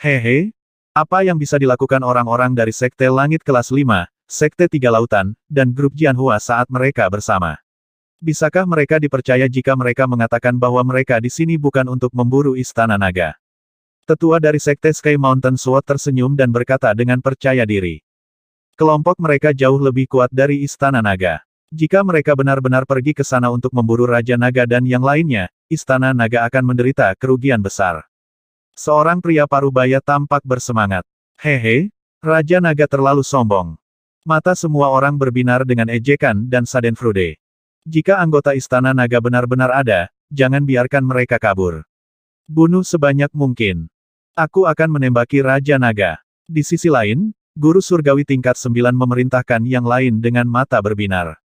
Hehe, apa yang bisa dilakukan orang-orang dari Sekte Langit kelas 5, Sekte Tiga Lautan, dan grup Jianhua saat mereka bersama? Bisakah mereka dipercaya jika mereka mengatakan bahwa mereka di sini bukan untuk memburu istana naga? Tetua dari Sekte Sky Mountain Sword tersenyum dan berkata dengan percaya diri. Kelompok mereka jauh lebih kuat dari istana naga. Jika mereka benar-benar pergi ke sana untuk memburu Raja Naga dan yang lainnya, istana naga akan menderita kerugian besar. Seorang pria parubaya tampak bersemangat. Hehe, Raja Naga terlalu sombong. Mata semua orang berbinar dengan ejekan dan sadenfrude. Jika anggota Istana Naga benar-benar ada, jangan biarkan mereka kabur. Bunuh sebanyak mungkin. Aku akan menembaki Raja Naga. Di sisi lain, Guru Surgawi tingkat 9 memerintahkan yang lain dengan mata berbinar.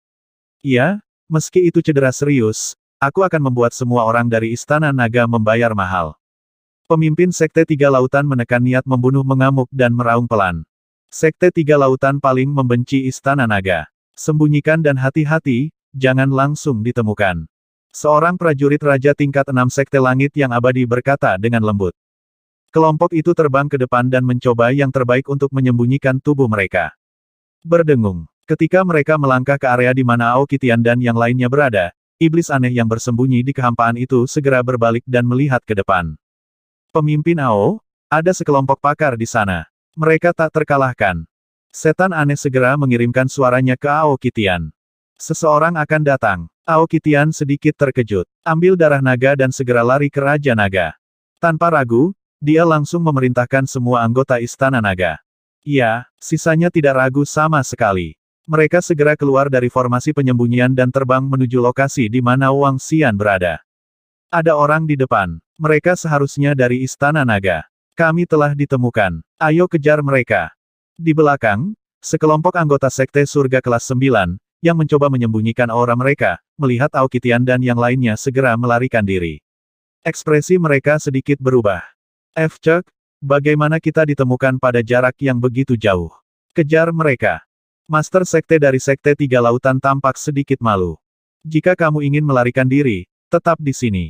Iya, meski itu cedera serius, aku akan membuat semua orang dari Istana Naga membayar mahal. Pemimpin Sekte Tiga Lautan menekan niat membunuh mengamuk dan meraung pelan. Sekte Tiga Lautan paling membenci Istana Naga. Sembunyikan dan hati-hati, jangan langsung ditemukan. Seorang prajurit raja tingkat enam sekte langit yang abadi berkata dengan lembut. Kelompok itu terbang ke depan dan mencoba yang terbaik untuk menyembunyikan tubuh mereka. Berdengung. Ketika mereka melangkah ke area di mana Ao Kitian dan yang lainnya berada, iblis aneh yang bersembunyi di kehampaan itu segera berbalik dan melihat ke depan. Pemimpin Ao, ada sekelompok pakar di sana. Mereka tak terkalahkan. Setan aneh segera mengirimkan suaranya ke Ao Kitian. Seseorang akan datang. Ao Kitian sedikit terkejut. Ambil darah naga dan segera lari ke Raja Naga. Tanpa ragu, dia langsung memerintahkan semua anggota Istana Naga. Ya, sisanya tidak ragu sama sekali. Mereka segera keluar dari formasi penyembunyian dan terbang menuju lokasi di mana Wang Xian berada. Ada orang di depan. Mereka seharusnya dari Istana Naga. Kami telah ditemukan. Ayo kejar mereka. Di belakang, sekelompok anggota Sekte Surga Kelas 9, yang mencoba menyembunyikan aura mereka, melihat Aokitian dan yang lainnya segera melarikan diri. Ekspresi mereka sedikit berubah. F. Chuck, bagaimana kita ditemukan pada jarak yang begitu jauh? Kejar mereka. Master Sekte dari Sekte Tiga Lautan tampak sedikit malu. Jika kamu ingin melarikan diri, tetap di sini.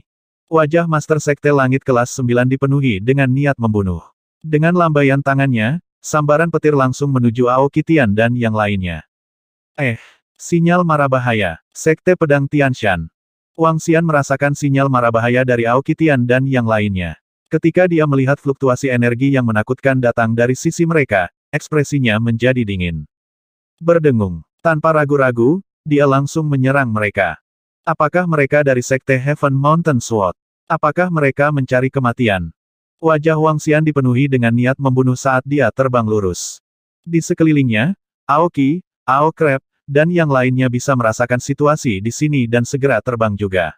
Wajah Master Sekte Langit kelas 9 dipenuhi dengan niat membunuh. Dengan lambaian tangannya, sambaran petir langsung menuju Aokitian dan yang lainnya. Eh, Sinyal mara bahaya. Sekte Pedang Tianshan. Wang Xian merasakan sinyal mara bahaya dari Ao Kitian dan yang lainnya. Ketika dia melihat fluktuasi energi yang menakutkan datang dari sisi mereka, ekspresinya menjadi dingin. Berdengung. Tanpa ragu-ragu, dia langsung menyerang mereka. Apakah mereka dari Sekte Heaven Mountain Sword? Apakah mereka mencari kematian? Wajah Wang Xian dipenuhi dengan niat membunuh saat dia terbang lurus. Di sekelilingnya, Aoki, Ao Crab, dan yang lainnya bisa merasakan situasi di sini dan segera terbang juga.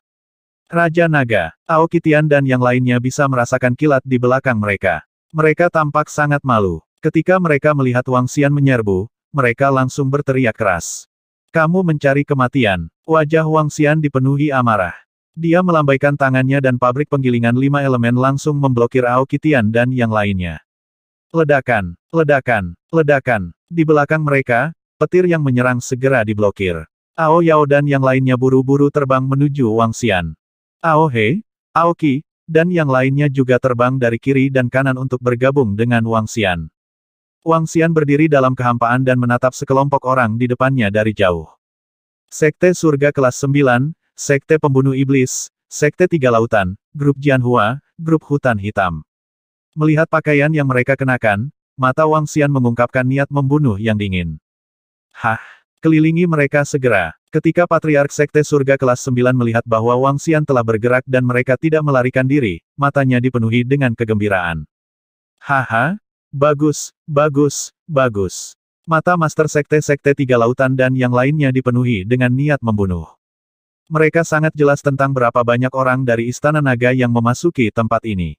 Raja Naga, Aokitian dan yang lainnya bisa merasakan kilat di belakang mereka. Mereka tampak sangat malu. Ketika mereka melihat Wang Xian menyerbu, mereka langsung berteriak keras. Kamu mencari kematian. Wajah Wang Xian dipenuhi amarah. Dia melambaikan tangannya dan pabrik penggilingan lima elemen langsung memblokir Aokitian dan yang lainnya. Ledakan, ledakan, ledakan. Di belakang mereka, Petir yang menyerang segera diblokir. Ao Yao dan yang lainnya buru-buru terbang menuju Wang Xian. Ao He, Ao Qi, dan yang lainnya juga terbang dari kiri dan kanan untuk bergabung dengan Wang Xian. Wang Xian berdiri dalam kehampaan dan menatap sekelompok orang di depannya dari jauh. Sekte Surga Kelas 9, Sekte Pembunuh Iblis, Sekte Tiga Lautan, Grup Jianhua, Grup Hutan Hitam. Melihat pakaian yang mereka kenakan, mata Wang Xian mengungkapkan niat membunuh yang dingin. Hah! Kelilingi mereka segera. Ketika Patriark Sekte Surga kelas 9 melihat bahwa Wang Xian telah bergerak dan mereka tidak melarikan diri, matanya dipenuhi dengan kegembiraan. Haha, bagus, bagus, bagus. Mata Master Sekte Sekte Tiga Lautan dan yang lainnya dipenuhi dengan niat membunuh. Mereka sangat jelas tentang berapa banyak orang dari Istana Naga yang memasuki tempat ini.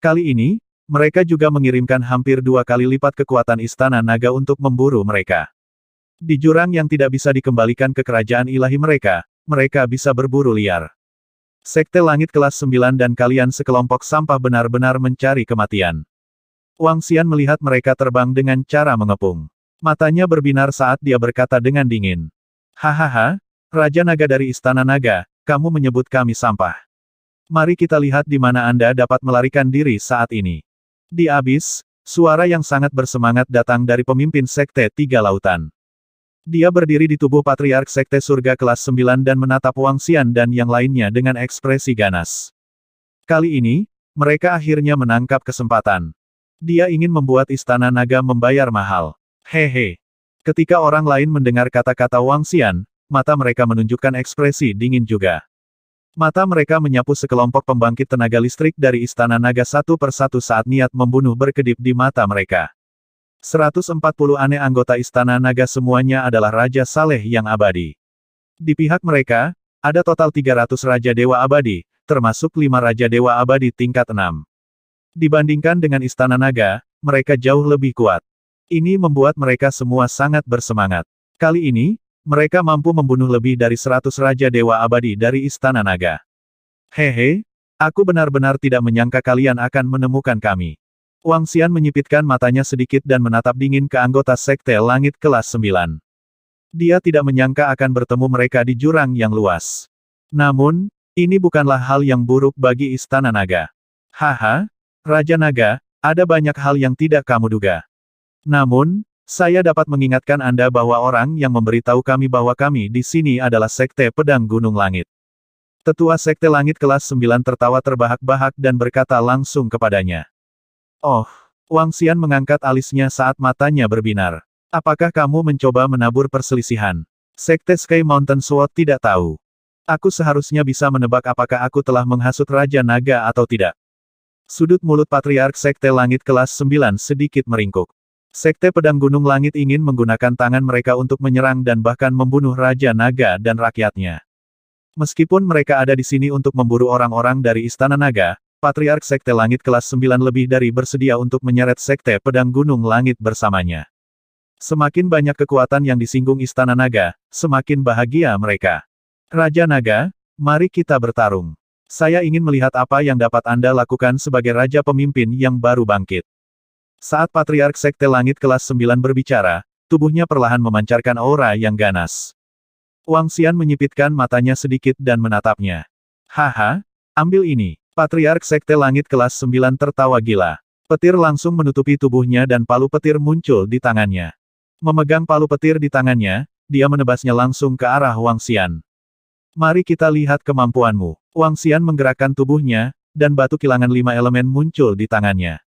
Kali ini, mereka juga mengirimkan hampir dua kali lipat kekuatan Istana Naga untuk memburu mereka. Di jurang yang tidak bisa dikembalikan ke kerajaan ilahi mereka, mereka bisa berburu liar. Sekte Langit kelas 9 dan kalian sekelompok sampah benar-benar mencari kematian. Wang Xian melihat mereka terbang dengan cara mengepung. Matanya berbinar saat dia berkata dengan dingin. Hahaha, Raja Naga dari Istana Naga, kamu menyebut kami sampah. Mari kita lihat di mana Anda dapat melarikan diri saat ini. Di abis, suara yang sangat bersemangat datang dari pemimpin Sekte Tiga Lautan. Dia berdiri di tubuh Patriark Sekte Surga kelas 9 dan menatap Wang Xian dan yang lainnya dengan ekspresi ganas. Kali ini, mereka akhirnya menangkap kesempatan. Dia ingin membuat istana naga membayar mahal. Hehe. Ketika orang lain mendengar kata-kata Wang Xian, mata mereka menunjukkan ekspresi dingin juga. Mata mereka menyapu sekelompok pembangkit tenaga listrik dari istana naga satu persatu saat niat membunuh berkedip di mata mereka. 140 aneh anggota Istana Naga semuanya adalah Raja Saleh yang abadi. Di pihak mereka, ada total 300 Raja Dewa Abadi, termasuk 5 Raja Dewa Abadi tingkat 6. Dibandingkan dengan Istana Naga, mereka jauh lebih kuat. Ini membuat mereka semua sangat bersemangat. Kali ini, mereka mampu membunuh lebih dari 100 Raja Dewa Abadi dari Istana Naga. Hehe, aku benar-benar tidak menyangka kalian akan menemukan kami. Wang Xian menyipitkan matanya sedikit dan menatap dingin ke anggota Sekte Langit kelas 9. Dia tidak menyangka akan bertemu mereka di jurang yang luas. Namun, ini bukanlah hal yang buruk bagi Istana Naga. Haha, Raja Naga, ada banyak hal yang tidak kamu duga. Namun, saya dapat mengingatkan Anda bahwa orang yang memberitahu kami bahwa kami di sini adalah Sekte Pedang Gunung Langit. Tetua Sekte Langit kelas 9 tertawa terbahak-bahak dan berkata langsung kepadanya. Oh, Wang Xian mengangkat alisnya saat matanya berbinar. Apakah kamu mencoba menabur perselisihan? Sekte Sky Mountain Sword tidak tahu. Aku seharusnya bisa menebak apakah aku telah menghasut Raja Naga atau tidak. Sudut mulut Patriark Sekte Langit Kelas 9 sedikit meringkuk. Sekte Pedang Gunung Langit ingin menggunakan tangan mereka untuk menyerang dan bahkan membunuh Raja Naga dan rakyatnya. Meskipun mereka ada di sini untuk memburu orang-orang dari Istana Naga, Patriark Sekte Langit kelas 9 lebih dari bersedia untuk menyeret Sekte Pedang Gunung Langit bersamanya. Semakin banyak kekuatan yang disinggung Istana Naga, semakin bahagia mereka. Raja Naga, mari kita bertarung. Saya ingin melihat apa yang dapat Anda lakukan sebagai Raja Pemimpin yang baru bangkit. Saat Patriark Sekte Langit kelas 9 berbicara, tubuhnya perlahan memancarkan aura yang ganas. Wang Xian menyipitkan matanya sedikit dan menatapnya. Haha, ambil ini. Patriark Sekte Langit kelas 9 tertawa gila. Petir langsung menutupi tubuhnya dan palu petir muncul di tangannya. Memegang palu petir di tangannya, dia menebasnya langsung ke arah Wang Xian. Mari kita lihat kemampuanmu. Wang Xian menggerakkan tubuhnya, dan batu kilangan lima elemen muncul di tangannya.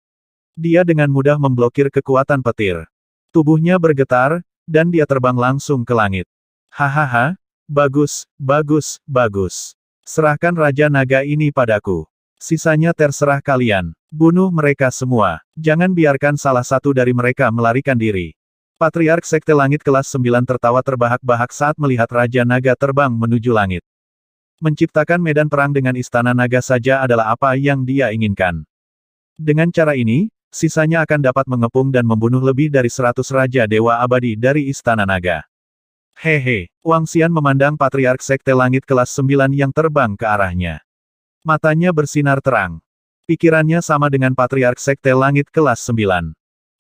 Dia dengan mudah memblokir kekuatan petir. Tubuhnya bergetar, dan dia terbang langsung ke langit. Hahaha, bagus, bagus, bagus. Serahkan Raja Naga ini padaku. Sisanya terserah kalian. Bunuh mereka semua. Jangan biarkan salah satu dari mereka melarikan diri. Patriark Sekte Langit kelas 9 tertawa terbahak-bahak saat melihat Raja Naga terbang menuju langit. Menciptakan medan perang dengan istana naga saja adalah apa yang dia inginkan. Dengan cara ini, sisanya akan dapat mengepung dan membunuh lebih dari 100 Raja Dewa Abadi dari istana naga. Hehe, Wang Xian memandang Patriark Sekte Langit kelas 9 yang terbang ke arahnya. Matanya bersinar terang. Pikirannya sama dengan Patriark Sekte Langit kelas 9.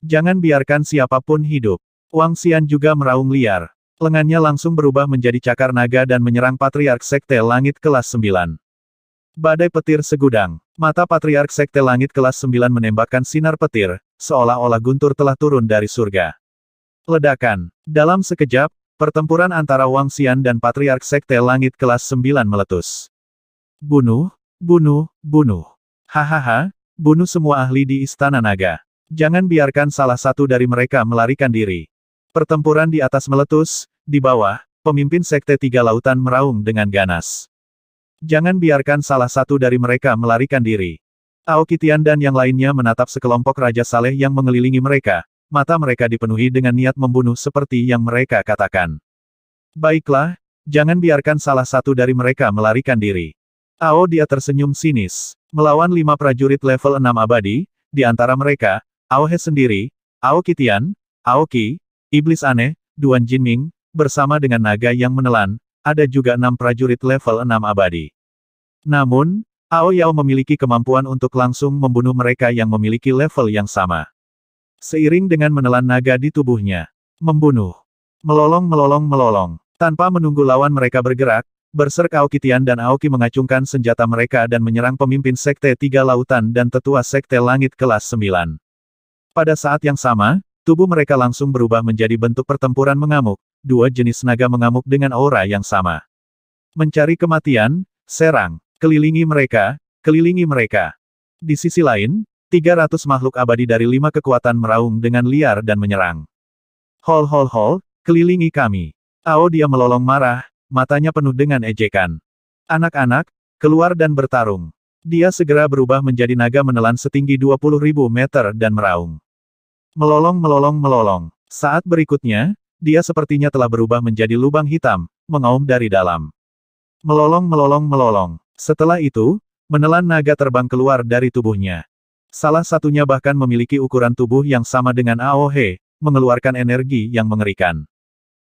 Jangan biarkan siapapun hidup. Wang Xian juga meraung liar. Lengannya langsung berubah menjadi cakar naga dan menyerang Patriark Sekte Langit kelas 9. Badai petir segudang. Mata Patriark Sekte Langit kelas 9 menembakkan sinar petir, seolah-olah guntur telah turun dari surga. Ledakan. Dalam sekejap, pertempuran antara Wang Xian dan Patriark Sekte Langit kelas 9 meletus. Bunuh, Bunuh, bunuh. Hahaha, bunuh semua ahli di Istana Naga. Jangan biarkan salah satu dari mereka melarikan diri. Pertempuran di atas meletus, di bawah, pemimpin Sekte Tiga Lautan meraung dengan ganas. Jangan biarkan salah satu dari mereka melarikan diri. Aokitian dan yang lainnya menatap sekelompok Raja Saleh yang mengelilingi mereka, mata mereka dipenuhi dengan niat membunuh seperti yang mereka katakan. Baiklah, jangan biarkan salah satu dari mereka melarikan diri. Ao dia tersenyum sinis. Melawan lima prajurit level 6 abadi, di antara mereka, Ao He sendiri, Ao Kitian, Ao Qi, Iblis Aneh, Duan Jinming, bersama dengan naga yang menelan, ada juga enam prajurit level 6 abadi. Namun, Ao Yao memiliki kemampuan untuk langsung membunuh mereka yang memiliki level yang sama. Seiring dengan menelan naga di tubuhnya. Membunuh. Melolong melolong melolong. Tanpa menunggu lawan mereka bergerak, Berserk Aokitian dan Aoki mengacungkan senjata mereka dan menyerang pemimpin Sekte Tiga Lautan dan Tetua Sekte Langit Kelas 9. Pada saat yang sama, tubuh mereka langsung berubah menjadi bentuk pertempuran mengamuk, dua jenis naga mengamuk dengan aura yang sama. Mencari kematian, serang, kelilingi mereka, kelilingi mereka. Di sisi lain, 300 makhluk abadi dari lima kekuatan meraung dengan liar dan menyerang. Hol hol hol, kelilingi kami. Ao dia melolong marah, matanya penuh dengan ejekan. Anak-anak, keluar dan bertarung. Dia segera berubah menjadi naga menelan setinggi 20.000 meter dan meraung. Melolong melolong melolong. Saat berikutnya, dia sepertinya telah berubah menjadi lubang hitam, mengaum dari dalam. Melolong melolong melolong. Setelah itu, menelan naga terbang keluar dari tubuhnya. Salah satunya bahkan memiliki ukuran tubuh yang sama dengan Aohe, mengeluarkan energi yang mengerikan.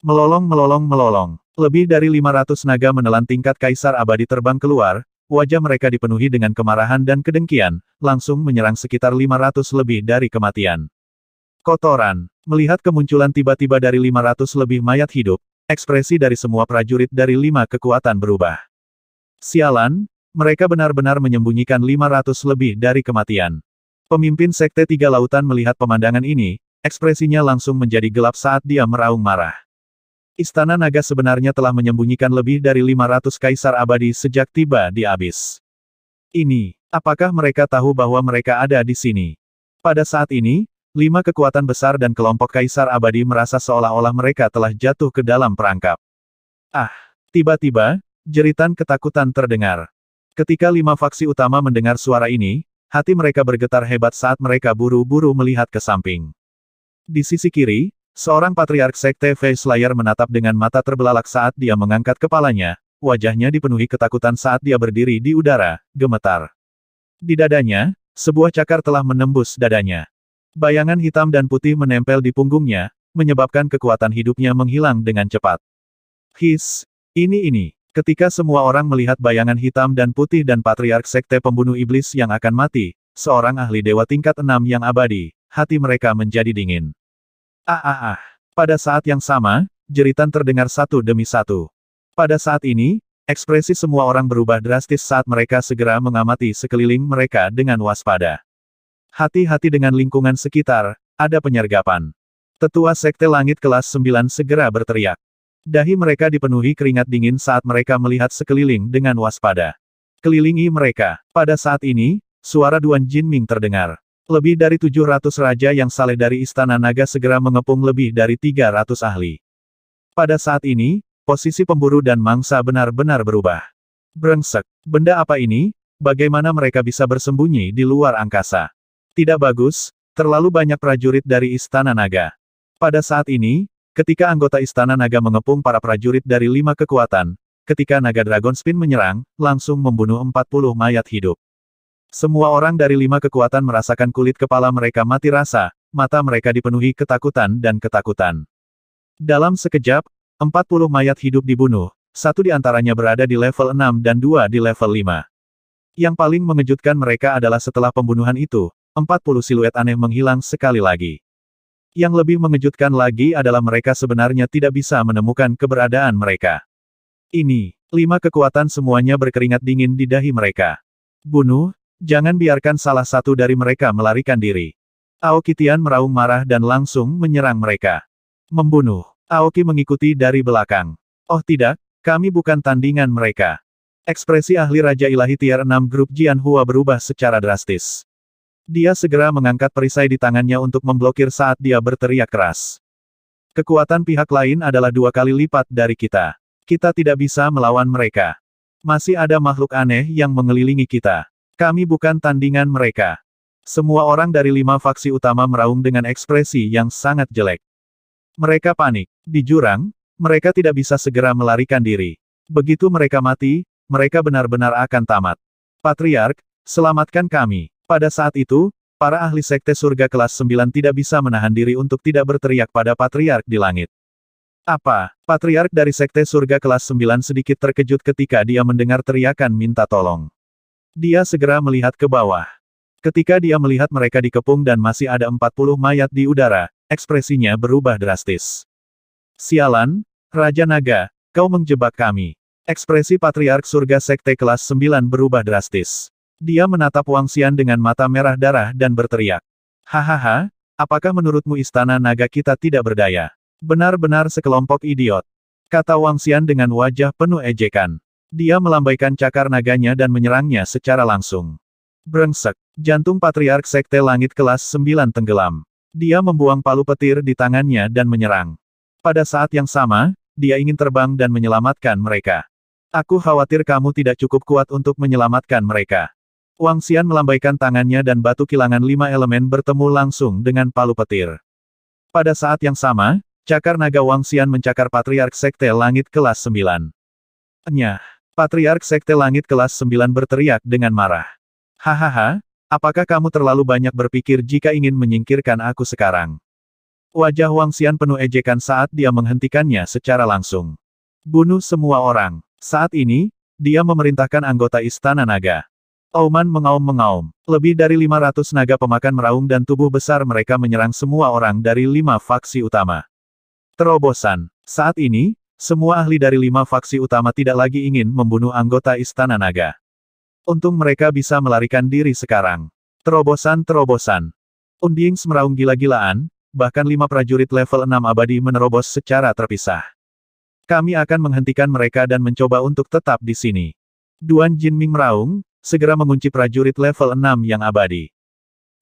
Melolong melolong melolong. Lebih dari 500 naga menelan tingkat kaisar abadi terbang keluar, wajah mereka dipenuhi dengan kemarahan dan kedengkian, langsung menyerang sekitar 500 lebih dari kematian. Kotoran, melihat kemunculan tiba-tiba dari 500 lebih mayat hidup, ekspresi dari semua prajurit dari lima kekuatan berubah. Sialan, mereka benar-benar menyembunyikan 500 lebih dari kematian. Pemimpin Sekte Tiga Lautan melihat pemandangan ini, ekspresinya langsung menjadi gelap saat dia meraung marah. Istana Naga sebenarnya telah menyembunyikan lebih dari 500 kaisar abadi sejak tiba di Abis. Ini, apakah mereka tahu bahwa mereka ada di sini? Pada saat ini, lima kekuatan besar dan kelompok kaisar abadi merasa seolah-olah mereka telah jatuh ke dalam perangkap. Ah, tiba-tiba, jeritan ketakutan terdengar. Ketika lima faksi utama mendengar suara ini, hati mereka bergetar hebat saat mereka buru-buru melihat ke samping. Di sisi kiri, Seorang patriark sekte Face Slayer menatap dengan mata terbelalak saat dia mengangkat kepalanya, wajahnya dipenuhi ketakutan saat dia berdiri di udara, gemetar. Di dadanya, sebuah cakar telah menembus dadanya. Bayangan hitam dan putih menempel di punggungnya, menyebabkan kekuatan hidupnya menghilang dengan cepat. His, ini ini. Ketika semua orang melihat bayangan hitam dan putih dan patriark sekte pembunuh iblis yang akan mati, seorang ahli dewa tingkat enam yang abadi, hati mereka menjadi dingin. Ah ah ah. Pada saat yang sama, jeritan terdengar satu demi satu. Pada saat ini, ekspresi semua orang berubah drastis saat mereka segera mengamati sekeliling mereka dengan waspada. Hati-hati dengan lingkungan sekitar, ada penyergapan. Tetua Sekte Langit kelas 9 segera berteriak. Dahi mereka dipenuhi keringat dingin saat mereka melihat sekeliling dengan waspada. Kelilingi mereka. Pada saat ini, suara Duan Jin Ming terdengar. Lebih dari 700 raja yang saleh dari Istana Naga segera mengepung lebih dari 300 ahli. Pada saat ini, posisi pemburu dan mangsa benar-benar berubah. Brengsek, benda apa ini? Bagaimana mereka bisa bersembunyi di luar angkasa? Tidak bagus, terlalu banyak prajurit dari Istana Naga. Pada saat ini, ketika anggota Istana Naga mengepung para prajurit dari lima kekuatan, ketika Naga Dragon Spin menyerang, langsung membunuh 40 mayat hidup. Semua orang dari lima kekuatan merasakan kulit kepala mereka mati rasa, mata mereka dipenuhi ketakutan dan ketakutan. Dalam sekejap, 40 mayat hidup dibunuh, satu di antaranya berada di level 6 dan dua di level 5. Yang paling mengejutkan mereka adalah setelah pembunuhan itu, 40 siluet aneh menghilang sekali lagi. Yang lebih mengejutkan lagi adalah mereka sebenarnya tidak bisa menemukan keberadaan mereka. Ini, lima kekuatan semuanya berkeringat dingin di dahi mereka. Bunuh, Jangan biarkan salah satu dari mereka melarikan diri. Aokitian meraung marah dan langsung menyerang mereka. Membunuh. Aoki mengikuti dari belakang. Oh tidak, kami bukan tandingan mereka. Ekspresi ahli Raja Ilahi Tier 6 Grup Jian Hua berubah secara drastis. Dia segera mengangkat perisai di tangannya untuk memblokir saat dia berteriak keras. Kekuatan pihak lain adalah dua kali lipat dari kita. Kita tidak bisa melawan mereka. Masih ada makhluk aneh yang mengelilingi kita. Kami bukan tandingan mereka. Semua orang dari lima faksi utama meraung dengan ekspresi yang sangat jelek. Mereka panik. Di jurang, mereka tidak bisa segera melarikan diri. Begitu mereka mati, mereka benar-benar akan tamat. Patriark, selamatkan kami. Pada saat itu, para ahli sekte surga kelas 9 tidak bisa menahan diri untuk tidak berteriak pada Patriark di langit. Apa? Patriark dari sekte surga kelas 9 sedikit terkejut ketika dia mendengar teriakan minta tolong. Dia segera melihat ke bawah. Ketika dia melihat mereka dikepung dan masih ada 40 mayat di udara, ekspresinya berubah drastis. Sialan, Raja Naga, kau menjebak kami. Ekspresi Patriark Surga Sekte kelas 9 berubah drastis. Dia menatap Wang Xian dengan mata merah darah dan berteriak. Hahaha, apakah menurutmu istana naga kita tidak berdaya? Benar-benar sekelompok idiot. Kata Wang Xian dengan wajah penuh ejekan. Dia melambaikan cakar naganya dan menyerangnya secara langsung. Brengsek, jantung patriark sekte langit kelas 9 tenggelam. Dia membuang palu petir di tangannya dan menyerang. Pada saat yang sama, dia ingin terbang dan menyelamatkan mereka. Aku khawatir kamu tidak cukup kuat untuk menyelamatkan mereka. Wang Xian melambaikan tangannya dan batu kilangan lima elemen bertemu langsung dengan palu petir. Pada saat yang sama, cakar naga Wang Xian mencakar patriark sekte langit kelas 9. Nyah. Patriark Sekte Langit kelas 9 berteriak dengan marah. Hahaha, apakah kamu terlalu banyak berpikir jika ingin menyingkirkan aku sekarang? Wajah Wang Xian penuh ejekan saat dia menghentikannya secara langsung. Bunuh semua orang. Saat ini, dia memerintahkan anggota Istana Naga. Oman mengaum-mengaum. Lebih dari 500 naga pemakan meraung dan tubuh besar mereka menyerang semua orang dari lima faksi utama. Terobosan. Saat ini, semua ahli dari lima faksi utama tidak lagi ingin membunuh anggota Istana Naga. Untung mereka bisa melarikan diri sekarang. Terobosan-terobosan. Undings meraung gila-gilaan, bahkan lima prajurit level 6 abadi menerobos secara terpisah. Kami akan menghentikan mereka dan mencoba untuk tetap di sini. Duan Jinming meraung, segera mengunci prajurit level 6 yang abadi.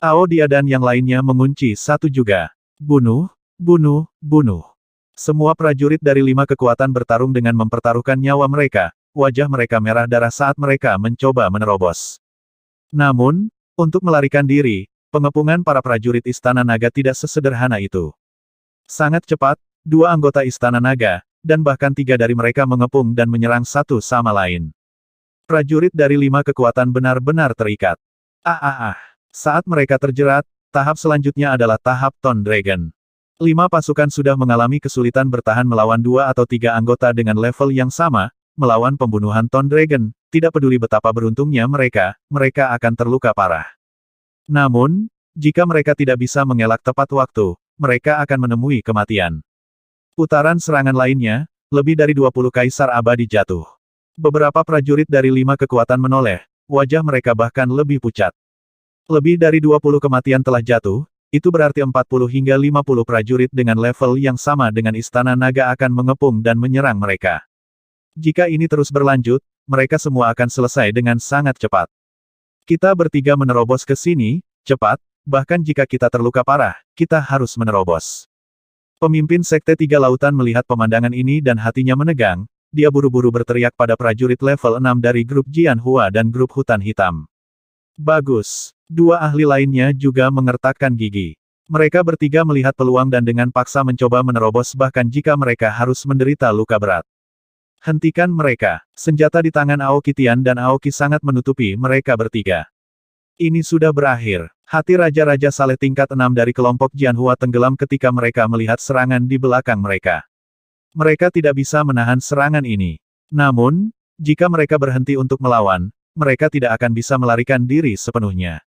Ao Dia dan yang lainnya mengunci satu juga. Bunuh, bunuh, bunuh. Semua prajurit dari lima kekuatan bertarung dengan mempertaruhkan nyawa mereka, wajah mereka merah darah saat mereka mencoba menerobos. Namun, untuk melarikan diri, pengepungan para prajurit Istana Naga tidak sesederhana itu. Sangat cepat, dua anggota Istana Naga, dan bahkan tiga dari mereka mengepung dan menyerang satu sama lain. Prajurit dari lima kekuatan benar-benar terikat. Ah ah ah. Saat mereka terjerat, tahap selanjutnya adalah tahap Ton Dragon. Lima pasukan sudah mengalami kesulitan bertahan melawan dua atau tiga anggota dengan level yang sama, melawan pembunuhan Ton Dragon, tidak peduli betapa beruntungnya mereka, mereka akan terluka parah. Namun, jika mereka tidak bisa mengelak tepat waktu, mereka akan menemui kematian. Putaran serangan lainnya, lebih dari 20 kaisar abadi jatuh. Beberapa prajurit dari lima kekuatan menoleh, wajah mereka bahkan lebih pucat. Lebih dari 20 kematian telah jatuh, itu berarti 40 hingga 50 prajurit dengan level yang sama dengan Istana Naga akan mengepung dan menyerang mereka. Jika ini terus berlanjut, mereka semua akan selesai dengan sangat cepat. Kita bertiga menerobos ke sini, cepat, bahkan jika kita terluka parah, kita harus menerobos. Pemimpin Sekte Tiga Lautan melihat pemandangan ini dan hatinya menegang, dia buru-buru berteriak pada prajurit level 6 dari grup Jianhua dan grup Hutan Hitam. Bagus. Dua ahli lainnya juga mengertakkan gigi. Mereka bertiga melihat peluang dan dengan paksa mencoba menerobos bahkan jika mereka harus menderita luka berat. Hentikan mereka. Senjata di tangan Aoki Tian dan Aoki sangat menutupi mereka bertiga. Ini sudah berakhir. Hati Raja-Raja Saleh tingkat enam dari kelompok Jianhua tenggelam ketika mereka melihat serangan di belakang mereka. Mereka tidak bisa menahan serangan ini. Namun, jika mereka berhenti untuk melawan, mereka tidak akan bisa melarikan diri sepenuhnya.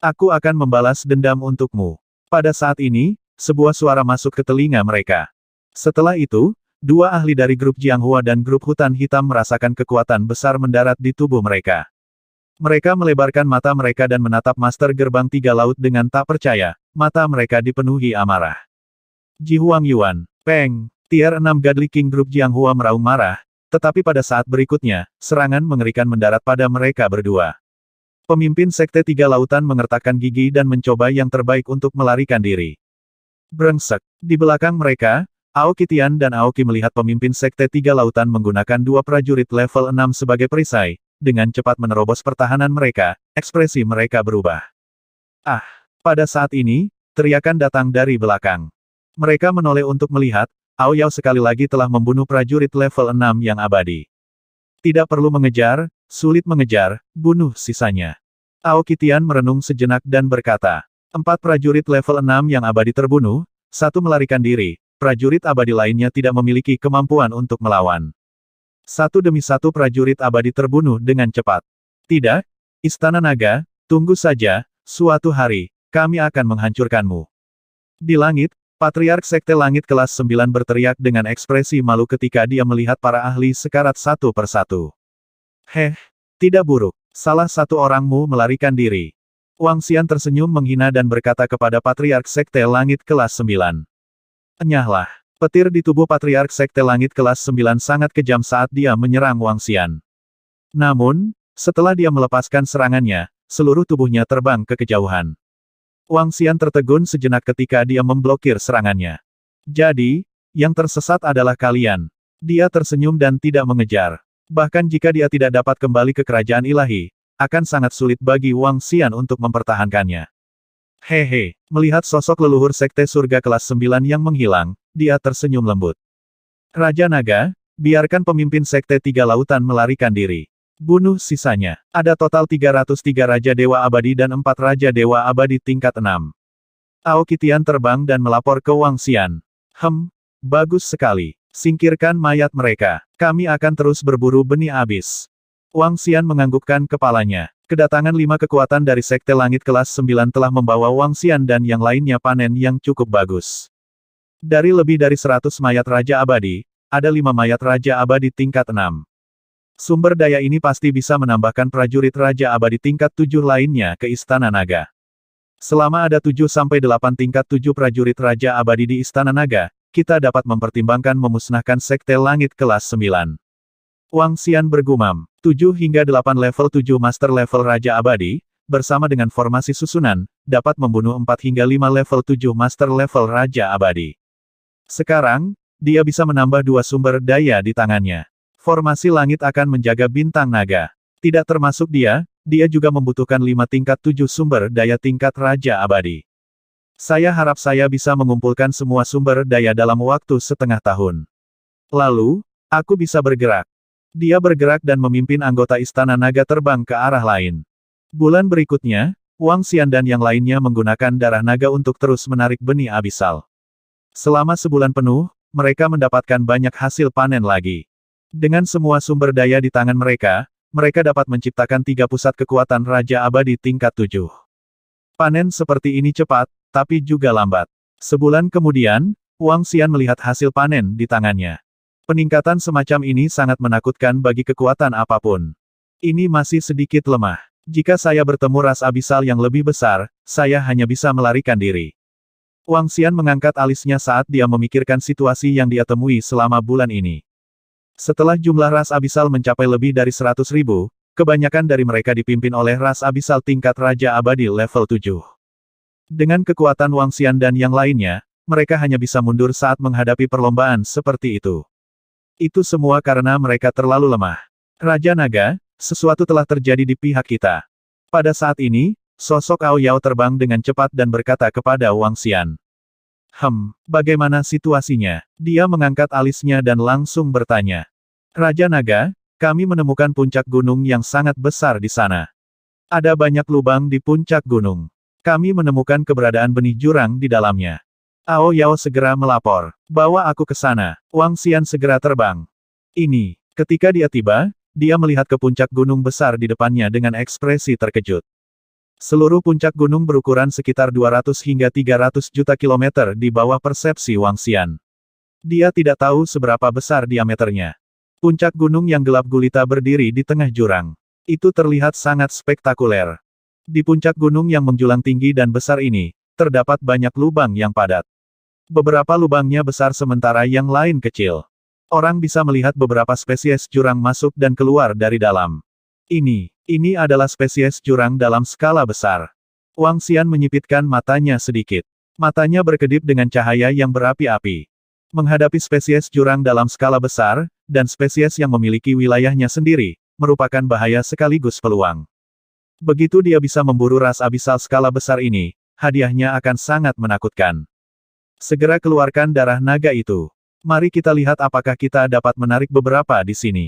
Aku akan membalas dendam untukmu. Pada saat ini, sebuah suara masuk ke telinga mereka. Setelah itu, dua ahli dari grup Jianghua dan grup Hutan Hitam merasakan kekuatan besar mendarat di tubuh mereka. Mereka melebarkan mata mereka dan menatap Master Gerbang Tiga Laut dengan tak percaya, mata mereka dipenuhi amarah. Ji Huang Yuan, Peng, Tier 6 Godly King Group Jianghua meraung marah, tetapi pada saat berikutnya, serangan mengerikan mendarat pada mereka berdua. Pemimpin Sekte Tiga Lautan mengertakkan gigi dan mencoba yang terbaik untuk melarikan diri. Brengsek. Di belakang mereka, Aokitian dan Aoki melihat pemimpin Sekte Tiga Lautan menggunakan dua prajurit level 6 sebagai perisai, dengan cepat menerobos pertahanan mereka, ekspresi mereka berubah. Ah! Pada saat ini, teriakan datang dari belakang. Mereka menoleh untuk melihat, Aoyao Yao sekali lagi telah membunuh prajurit level 6 yang abadi. Tidak perlu mengejar, sulit mengejar, bunuh sisanya. Ao Kitian merenung sejenak dan berkata, empat prajurit level 6 yang abadi terbunuh, satu melarikan diri, prajurit abadi lainnya tidak memiliki kemampuan untuk melawan. Satu demi satu prajurit abadi terbunuh dengan cepat. Tidak, Istana Naga, tunggu saja, suatu hari, kami akan menghancurkanmu. Di langit, Patriark Sekte Langit kelas 9 berteriak dengan ekspresi malu ketika dia melihat para ahli sekarat satu persatu. Heh, tidak buruk. Salah satu orangmu melarikan diri. Wang Xian tersenyum menghina dan berkata kepada Patriark Sekte Langit kelas 9. Enyahlah. Petir di tubuh Patriark Sekte Langit kelas 9 sangat kejam saat dia menyerang Wang Xian. Namun, setelah dia melepaskan serangannya, seluruh tubuhnya terbang ke kejauhan. Wang Xian tertegun sejenak ketika dia memblokir serangannya. Jadi, yang tersesat adalah kalian. Dia tersenyum dan tidak mengejar. Bahkan jika dia tidak dapat kembali ke kerajaan ilahi, akan sangat sulit bagi Wang Xian untuk mempertahankannya. Hehe, melihat sosok leluhur sekte surga kelas 9 yang menghilang, dia tersenyum lembut. Raja Naga, biarkan pemimpin sekte tiga lautan melarikan diri. Bunuh sisanya. Ada total 303 Raja Dewa Abadi dan 4 Raja Dewa Abadi tingkat 6. Aokitian terbang dan melapor ke Wang Xian. Hem, bagus sekali. Singkirkan mayat mereka. Kami akan terus berburu benih abis. Wang Xian menganggukkan kepalanya. Kedatangan lima kekuatan dari Sekte Langit kelas 9 telah membawa Wang Xian dan yang lainnya panen yang cukup bagus. Dari lebih dari 100 mayat Raja Abadi, ada lima mayat Raja Abadi tingkat 6. Sumber daya ini pasti bisa menambahkan prajurit Raja Abadi tingkat tujuh lainnya ke Istana Naga. Selama ada 7-8 tingkat tujuh prajurit Raja Abadi di Istana Naga, kita dapat mempertimbangkan memusnahkan Sekte Langit kelas Sembilan. Wang Xian bergumam, 7 hingga 8 level tujuh master level Raja Abadi, bersama dengan formasi susunan, dapat membunuh 4 hingga 5 level tujuh master level Raja Abadi. Sekarang, dia bisa menambah dua sumber daya di tangannya. Formasi langit akan menjaga bintang naga. Tidak termasuk dia, dia juga membutuhkan lima tingkat tujuh sumber daya tingkat Raja Abadi. Saya harap saya bisa mengumpulkan semua sumber daya dalam waktu setengah tahun. Lalu, aku bisa bergerak. Dia bergerak dan memimpin anggota Istana Naga terbang ke arah lain. Bulan berikutnya, Wang Xian dan yang lainnya menggunakan darah naga untuk terus menarik benih abisal. Selama sebulan penuh, mereka mendapatkan banyak hasil panen lagi. Dengan semua sumber daya di tangan mereka, mereka dapat menciptakan tiga pusat kekuatan Raja Abadi tingkat tujuh. Panen seperti ini cepat, tapi juga lambat. Sebulan kemudian, Wang Xian melihat hasil panen di tangannya. Peningkatan semacam ini sangat menakutkan bagi kekuatan apapun. Ini masih sedikit lemah. Jika saya bertemu ras abisal yang lebih besar, saya hanya bisa melarikan diri. Wang Xian mengangkat alisnya saat dia memikirkan situasi yang dia temui selama bulan ini. Setelah jumlah ras abisal mencapai lebih dari 100 ribu, kebanyakan dari mereka dipimpin oleh ras abisal tingkat Raja Abadi level 7. Dengan kekuatan Wang Xian dan yang lainnya, mereka hanya bisa mundur saat menghadapi perlombaan seperti itu. Itu semua karena mereka terlalu lemah. Raja Naga, sesuatu telah terjadi di pihak kita. Pada saat ini, sosok Ao Yao terbang dengan cepat dan berkata kepada Wang Xian. Hem, bagaimana situasinya? Dia mengangkat alisnya dan langsung bertanya. Raja Naga, kami menemukan puncak gunung yang sangat besar di sana. Ada banyak lubang di puncak gunung. Kami menemukan keberadaan benih jurang di dalamnya. Ao Yao segera melapor. Bawa aku ke sana. Wang Xian segera terbang. Ini. Ketika dia tiba, dia melihat ke puncak gunung besar di depannya dengan ekspresi terkejut. Seluruh puncak gunung berukuran sekitar 200 hingga 300 juta kilometer di bawah persepsi Wang Xian. Dia tidak tahu seberapa besar diameternya. Puncak gunung yang gelap gulita berdiri di tengah jurang. Itu terlihat sangat spektakuler. Di puncak gunung yang menjulang tinggi dan besar ini, terdapat banyak lubang yang padat. Beberapa lubangnya besar sementara yang lain kecil. Orang bisa melihat beberapa spesies jurang masuk dan keluar dari dalam. Ini, ini adalah spesies jurang dalam skala besar. Wang Xian menyipitkan matanya sedikit. Matanya berkedip dengan cahaya yang berapi-api. Menghadapi spesies jurang dalam skala besar, dan spesies yang memiliki wilayahnya sendiri, merupakan bahaya sekaligus peluang. Begitu dia bisa memburu ras abisal skala besar ini, hadiahnya akan sangat menakutkan. Segera keluarkan darah naga itu. Mari kita lihat apakah kita dapat menarik beberapa di sini.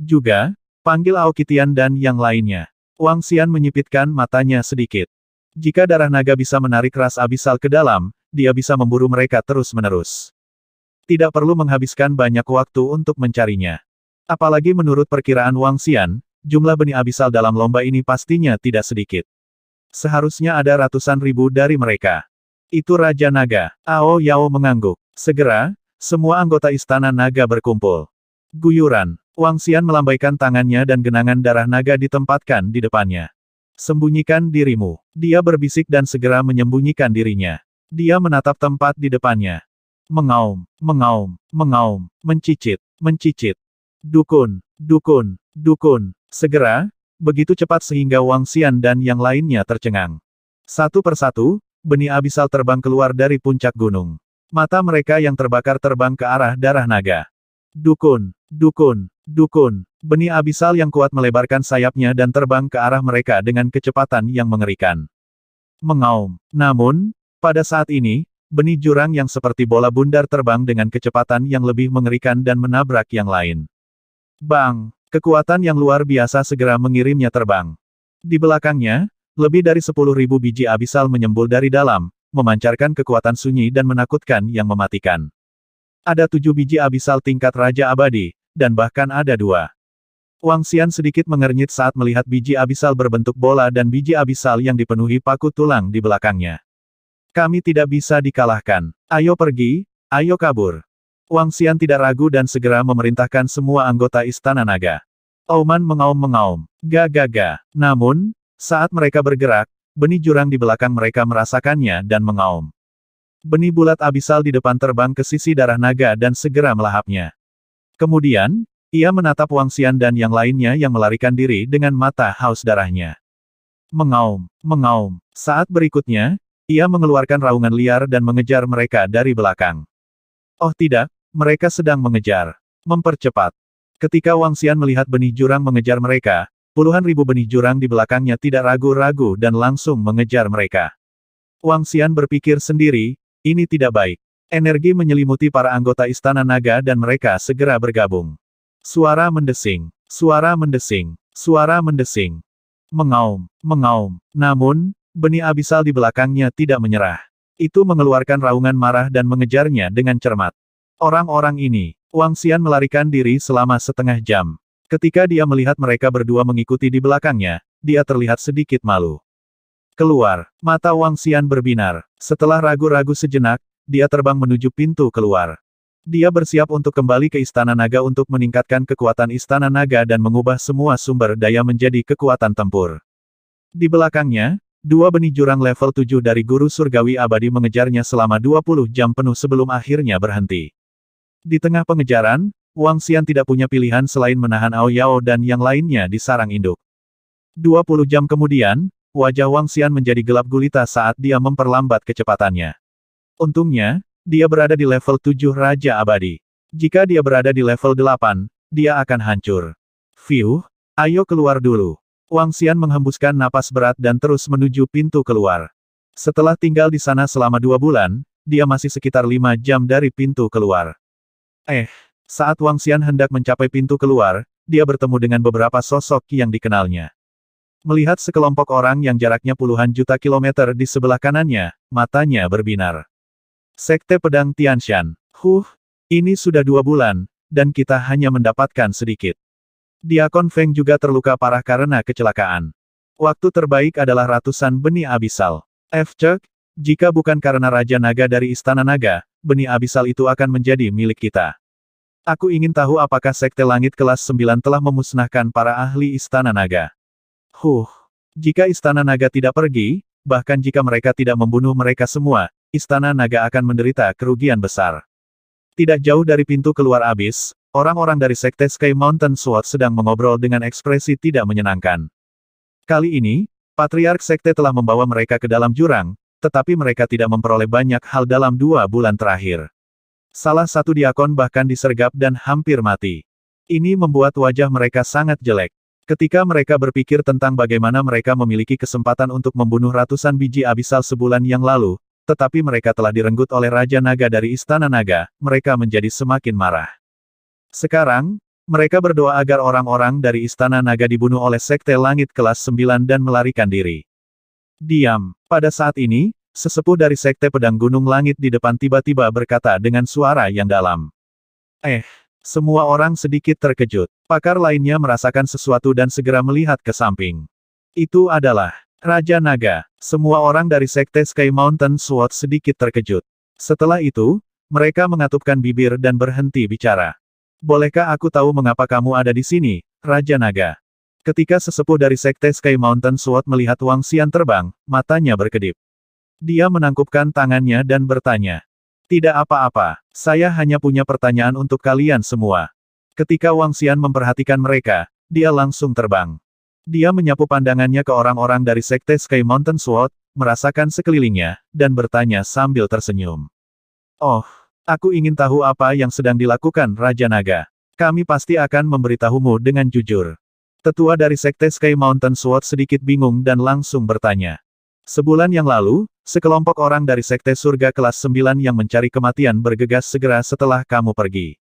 Juga, panggil Aokitian dan yang lainnya. Wang Xian menyipitkan matanya sedikit. Jika darah naga bisa menarik ras abisal ke dalam, dia bisa memburu mereka terus-menerus. Tidak perlu menghabiskan banyak waktu untuk mencarinya. Apalagi menurut perkiraan Wang Xian, jumlah benih abisal dalam lomba ini pastinya tidak sedikit. Seharusnya ada ratusan ribu dari mereka. Itu Raja Naga. Ao Yao mengangguk. Segera, semua anggota istana naga berkumpul. Guyuran. Wang Xian melambaikan tangannya dan genangan darah naga ditempatkan di depannya. Sembunyikan dirimu. Dia berbisik dan segera menyembunyikan dirinya. Dia menatap tempat di depannya. Mengaum, mengaum, mengaum, mencicit, mencicit. Dukun, dukun, dukun. Segera, begitu cepat sehingga Wang Xian dan yang lainnya tercengang. Satu persatu, benih abisal terbang keluar dari puncak gunung. Mata mereka yang terbakar terbang ke arah darah naga. Dukun, dukun, dukun. Benih abisal yang kuat melebarkan sayapnya dan terbang ke arah mereka dengan kecepatan yang mengerikan. Mengaum. Namun, pada saat ini, Benih jurang yang seperti bola bundar terbang dengan kecepatan yang lebih mengerikan dan menabrak yang lain. Bang! Kekuatan yang luar biasa segera mengirimnya terbang. Di belakangnya, lebih dari 10.000 biji abisal menyembul dari dalam, memancarkan kekuatan sunyi dan menakutkan yang mematikan. Ada tujuh biji abisal tingkat Raja Abadi, dan bahkan ada dua. Wang Xian sedikit mengernyit saat melihat biji abisal berbentuk bola dan biji abisal yang dipenuhi paku tulang di belakangnya. Kami tidak bisa dikalahkan. Ayo pergi, ayo kabur. Wang Xian tidak ragu dan segera memerintahkan semua anggota Istana Naga. Auman mengaum-mengaum. gaga-gaga. Namun, saat mereka bergerak, benih jurang di belakang mereka merasakannya dan mengaum. Benih bulat abisal di depan terbang ke sisi darah naga dan segera melahapnya. Kemudian, ia menatap Wang Xian dan yang lainnya yang melarikan diri dengan mata haus darahnya. Mengaum, mengaum. Saat berikutnya, ia mengeluarkan raungan liar dan mengejar mereka dari belakang. Oh tidak, mereka sedang mengejar. Mempercepat. Ketika Wang Xian melihat benih jurang mengejar mereka, puluhan ribu benih jurang di belakangnya tidak ragu-ragu dan langsung mengejar mereka. Wang Xian berpikir sendiri, ini tidak baik. Energi menyelimuti para anggota Istana Naga dan mereka segera bergabung. Suara mendesing, suara mendesing, suara mendesing. Mengaum, mengaum. Namun, benih abisal di belakangnya tidak menyerah. Itu mengeluarkan raungan marah dan mengejarnya dengan cermat. Orang-orang ini, Wang Xian melarikan diri selama setengah jam. Ketika dia melihat mereka berdua mengikuti di belakangnya, dia terlihat sedikit malu. Keluar, mata Wang Xian berbinar. Setelah ragu-ragu sejenak, dia terbang menuju pintu keluar. Dia bersiap untuk kembali ke Istana Naga untuk meningkatkan kekuatan Istana Naga dan mengubah semua sumber daya menjadi kekuatan tempur. Di belakangnya, Dua benih jurang level 7 dari Guru Surgawi Abadi mengejarnya selama 20 jam penuh sebelum akhirnya berhenti. Di tengah pengejaran, Wang Xian tidak punya pilihan selain menahan Ao Yao dan yang lainnya di sarang induk. 20 jam kemudian, wajah Wang Xian menjadi gelap gulita saat dia memperlambat kecepatannya. Untungnya, dia berada di level 7 Raja Abadi. Jika dia berada di level 8, dia akan hancur. Fiuh, ayo keluar dulu. Wang Xian menghembuskan napas berat dan terus menuju pintu keluar. Setelah tinggal di sana selama dua bulan, dia masih sekitar lima jam dari pintu keluar. Eh, saat Wang Xian hendak mencapai pintu keluar, dia bertemu dengan beberapa sosok yang dikenalnya. Melihat sekelompok orang yang jaraknya puluhan juta kilometer di sebelah kanannya, matanya berbinar. Sekte Pedang Tianshan. Huh, ini sudah dua bulan, dan kita hanya mendapatkan sedikit. Diakon Feng juga terluka parah karena kecelakaan. Waktu terbaik adalah ratusan benih abisal. F. Cek, jika bukan karena Raja Naga dari Istana Naga, benih abisal itu akan menjadi milik kita. Aku ingin tahu apakah Sekte Langit kelas 9 telah memusnahkan para ahli Istana Naga. Huh, jika Istana Naga tidak pergi, bahkan jika mereka tidak membunuh mereka semua, Istana Naga akan menderita kerugian besar. Tidak jauh dari pintu keluar abis, Orang-orang dari Sekte Sky Mountain Sword sedang mengobrol dengan ekspresi tidak menyenangkan. Kali ini, Patriark Sekte telah membawa mereka ke dalam jurang, tetapi mereka tidak memperoleh banyak hal dalam dua bulan terakhir. Salah satu diakon bahkan disergap dan hampir mati. Ini membuat wajah mereka sangat jelek. Ketika mereka berpikir tentang bagaimana mereka memiliki kesempatan untuk membunuh ratusan biji abisal sebulan yang lalu, tetapi mereka telah direnggut oleh Raja Naga dari Istana Naga, mereka menjadi semakin marah. Sekarang, mereka berdoa agar orang-orang dari Istana Naga dibunuh oleh Sekte Langit Kelas 9 dan melarikan diri. Diam. Pada saat ini, sesepuh dari Sekte Pedang Gunung Langit di depan tiba-tiba berkata dengan suara yang dalam. Eh, semua orang sedikit terkejut. Pakar lainnya merasakan sesuatu dan segera melihat ke samping. Itu adalah Raja Naga. Semua orang dari Sekte Sky Mountain Sword sedikit terkejut. Setelah itu, mereka mengatupkan bibir dan berhenti bicara. Bolehkah aku tahu mengapa kamu ada di sini, Raja Naga? Ketika sesepuh dari Sekte Sky Mountain Sword melihat Wang Xian terbang, matanya berkedip. Dia menangkupkan tangannya dan bertanya. Tidak apa-apa, saya hanya punya pertanyaan untuk kalian semua. Ketika Wang Xian memperhatikan mereka, dia langsung terbang. Dia menyapu pandangannya ke orang-orang dari Sekte Sky Mountain Sword, merasakan sekelilingnya, dan bertanya sambil tersenyum. Oh, Aku ingin tahu apa yang sedang dilakukan Raja Naga. Kami pasti akan memberitahumu dengan jujur. Tetua dari Sekte Sky Mountain Sword sedikit bingung dan langsung bertanya. Sebulan yang lalu, sekelompok orang dari Sekte Surga kelas 9 yang mencari kematian bergegas segera setelah kamu pergi.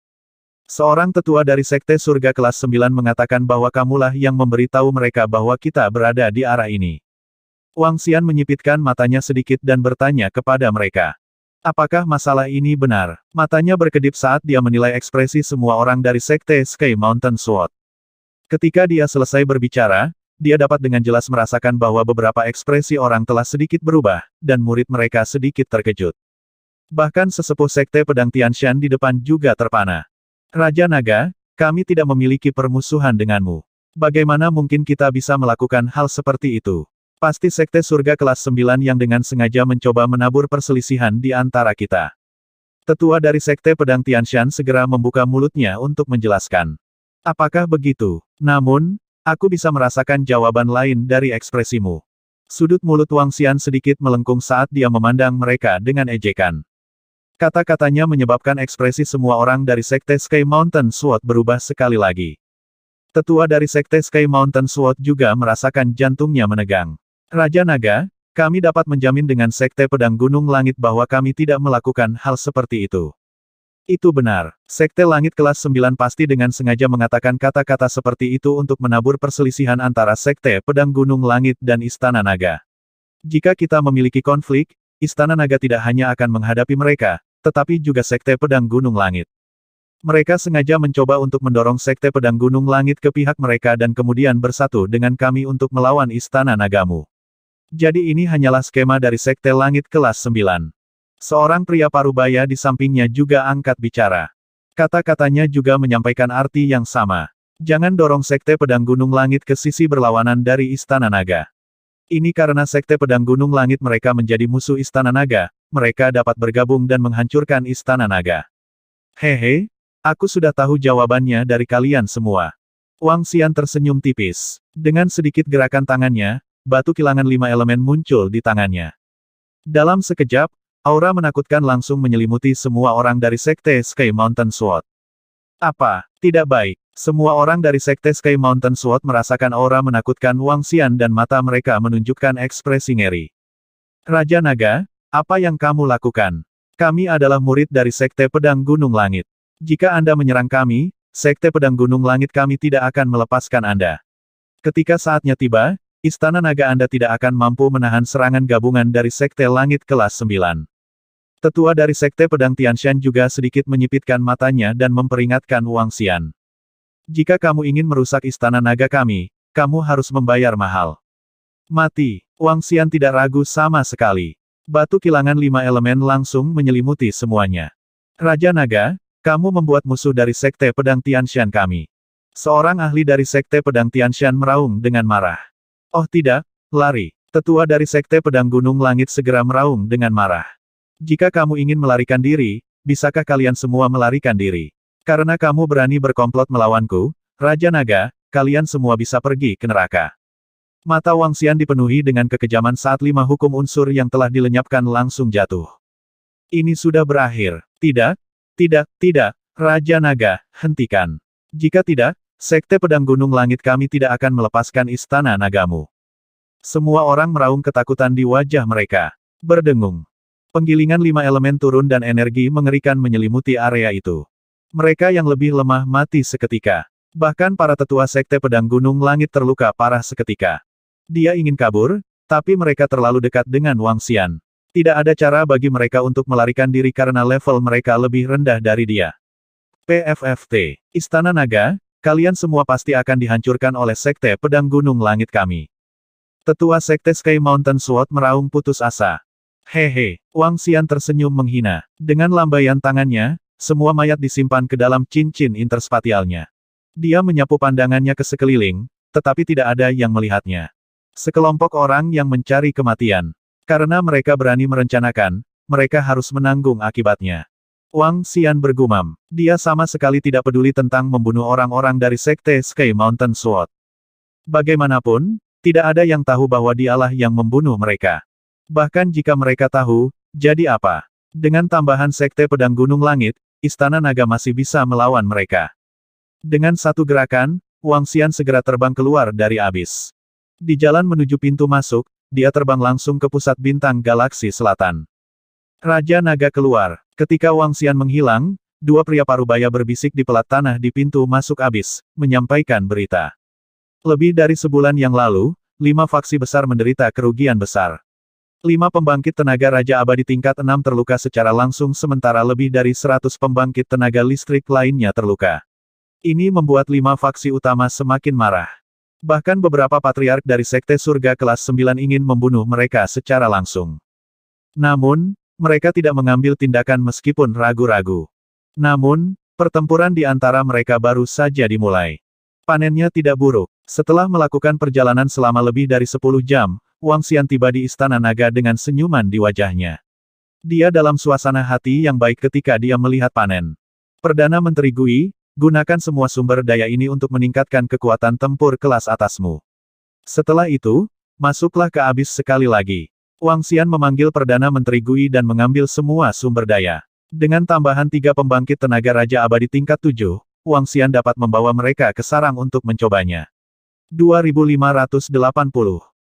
Seorang tetua dari Sekte Surga kelas 9 mengatakan bahwa kamulah yang memberitahu mereka bahwa kita berada di arah ini. Wang Xian menyipitkan matanya sedikit dan bertanya kepada mereka. Apakah masalah ini benar? Matanya berkedip saat dia menilai ekspresi semua orang dari Sekte Sky Mountain Sword. Ketika dia selesai berbicara, dia dapat dengan jelas merasakan bahwa beberapa ekspresi orang telah sedikit berubah, dan murid mereka sedikit terkejut. Bahkan sesepuh Sekte Pedang Tianshan di depan juga terpana. Raja Naga, kami tidak memiliki permusuhan denganmu. Bagaimana mungkin kita bisa melakukan hal seperti itu? Pasti sekte surga kelas 9 yang dengan sengaja mencoba menabur perselisihan di antara kita. Tetua dari sekte pedang Tianshan segera membuka mulutnya untuk menjelaskan. Apakah begitu? Namun, aku bisa merasakan jawaban lain dari ekspresimu. Sudut mulut Wang Xian sedikit melengkung saat dia memandang mereka dengan ejekan. Kata-katanya menyebabkan ekspresi semua orang dari sekte Sky Mountain Sword berubah sekali lagi. Tetua dari sekte Sky Mountain Sword juga merasakan jantungnya menegang. Raja Naga, kami dapat menjamin dengan Sekte Pedang Gunung Langit bahwa kami tidak melakukan hal seperti itu. Itu benar. Sekte Langit kelas 9 pasti dengan sengaja mengatakan kata-kata seperti itu untuk menabur perselisihan antara Sekte Pedang Gunung Langit dan Istana Naga. Jika kita memiliki konflik, Istana Naga tidak hanya akan menghadapi mereka, tetapi juga Sekte Pedang Gunung Langit. Mereka sengaja mencoba untuk mendorong Sekte Pedang Gunung Langit ke pihak mereka dan kemudian bersatu dengan kami untuk melawan Istana Nagamu. Jadi ini hanyalah skema dari Sekte Langit kelas 9. Seorang pria parubaya di sampingnya juga angkat bicara. Kata-katanya juga menyampaikan arti yang sama. Jangan dorong Sekte Pedang Gunung Langit ke sisi berlawanan dari Istana Naga. Ini karena Sekte Pedang Gunung Langit mereka menjadi musuh Istana Naga, mereka dapat bergabung dan menghancurkan Istana Naga. Hehe, aku sudah tahu jawabannya dari kalian semua. Wang Xian tersenyum tipis. Dengan sedikit gerakan tangannya, batu kilangan lima elemen muncul di tangannya. Dalam sekejap, aura menakutkan langsung menyelimuti semua orang dari Sekte Sky Mountain Sword. Apa? Tidak baik. Semua orang dari Sekte Sky Mountain Sword merasakan aura menakutkan Wang Xian dan mata mereka menunjukkan ekspresi ngeri. Raja Naga, apa yang kamu lakukan? Kami adalah murid dari Sekte Pedang Gunung Langit. Jika Anda menyerang kami, Sekte Pedang Gunung Langit kami tidak akan melepaskan Anda. Ketika saatnya tiba, Istana Naga Anda tidak akan mampu menahan serangan gabungan dari Sekte Langit Kelas 9. Tetua dari Sekte Pedang Tianshan juga sedikit menyipitkan matanya dan memperingatkan Wang Xian. Jika kamu ingin merusak Istana Naga kami, kamu harus membayar mahal. Mati, Wang Xian tidak ragu sama sekali. Batu kilangan lima elemen langsung menyelimuti semuanya. Raja Naga, kamu membuat musuh dari Sekte Pedang Tianshan kami. Seorang ahli dari Sekte Pedang Tianshan meraung dengan marah. Oh tidak, lari. Tetua dari Sekte Pedang Gunung Langit segera meraung dengan marah. Jika kamu ingin melarikan diri, bisakah kalian semua melarikan diri? Karena kamu berani berkomplot melawanku, Raja Naga, kalian semua bisa pergi ke neraka. Mata Wang Xian dipenuhi dengan kekejaman saat lima hukum unsur yang telah dilenyapkan langsung jatuh. Ini sudah berakhir. Tidak, tidak, tidak, Raja Naga, hentikan. Jika tidak, Sekte Pedang Gunung Langit kami tidak akan melepaskan istana nagamu. Semua orang meraung ketakutan di wajah mereka. Berdengung. Penggilingan lima elemen turun dan energi mengerikan menyelimuti area itu. Mereka yang lebih lemah mati seketika. Bahkan para tetua Sekte Pedang Gunung Langit terluka parah seketika. Dia ingin kabur, tapi mereka terlalu dekat dengan Wang Xian. Tidak ada cara bagi mereka untuk melarikan diri karena level mereka lebih rendah dari dia. PFFT, Istana Naga, Kalian semua pasti akan dihancurkan oleh Sekte Pedang Gunung Langit kami. Tetua Sekte Sky Mountain Sword meraung putus asa. Hehe, Wang Xian tersenyum menghina. Dengan lambaian tangannya, semua mayat disimpan ke dalam cincin interspatialnya. Dia menyapu pandangannya ke sekeliling, tetapi tidak ada yang melihatnya. Sekelompok orang yang mencari kematian. Karena mereka berani merencanakan, mereka harus menanggung akibatnya. Wang Xian bergumam. Dia sama sekali tidak peduli tentang membunuh orang-orang dari Sekte Sky Mountain Sword. Bagaimanapun, tidak ada yang tahu bahwa dialah yang membunuh mereka. Bahkan jika mereka tahu, jadi apa? Dengan tambahan Sekte Pedang Gunung Langit, Istana Naga masih bisa melawan mereka. Dengan satu gerakan, Wang Xian segera terbang keluar dari abis. Di jalan menuju pintu masuk, dia terbang langsung ke pusat bintang galaksi selatan. Raja Naga keluar. Ketika Wang Xian menghilang, dua pria parubaya berbisik di pelat tanah di pintu masuk abis, menyampaikan berita. Lebih dari sebulan yang lalu, lima faksi besar menderita kerugian besar. Lima pembangkit tenaga Raja Abadi tingkat enam terluka secara langsung sementara lebih dari seratus pembangkit tenaga listrik lainnya terluka. Ini membuat lima faksi utama semakin marah. Bahkan beberapa patriark dari Sekte Surga kelas 9 ingin membunuh mereka secara langsung. Namun, mereka tidak mengambil tindakan meskipun ragu-ragu. Namun, pertempuran di antara mereka baru saja dimulai. Panennya tidak buruk. Setelah melakukan perjalanan selama lebih dari 10 jam, Wang Xian tiba di Istana Naga dengan senyuman di wajahnya. Dia dalam suasana hati yang baik ketika dia melihat panen. Perdana Menteri Gui, gunakan semua sumber daya ini untuk meningkatkan kekuatan tempur kelas atasmu. Setelah itu, masuklah ke abis sekali lagi. Wang Xian memanggil Perdana Menteri Gui dan mengambil semua sumber daya. Dengan tambahan tiga pembangkit tenaga Raja Abadi tingkat tujuh. Wang Xian dapat membawa mereka ke sarang untuk mencobanya. 2580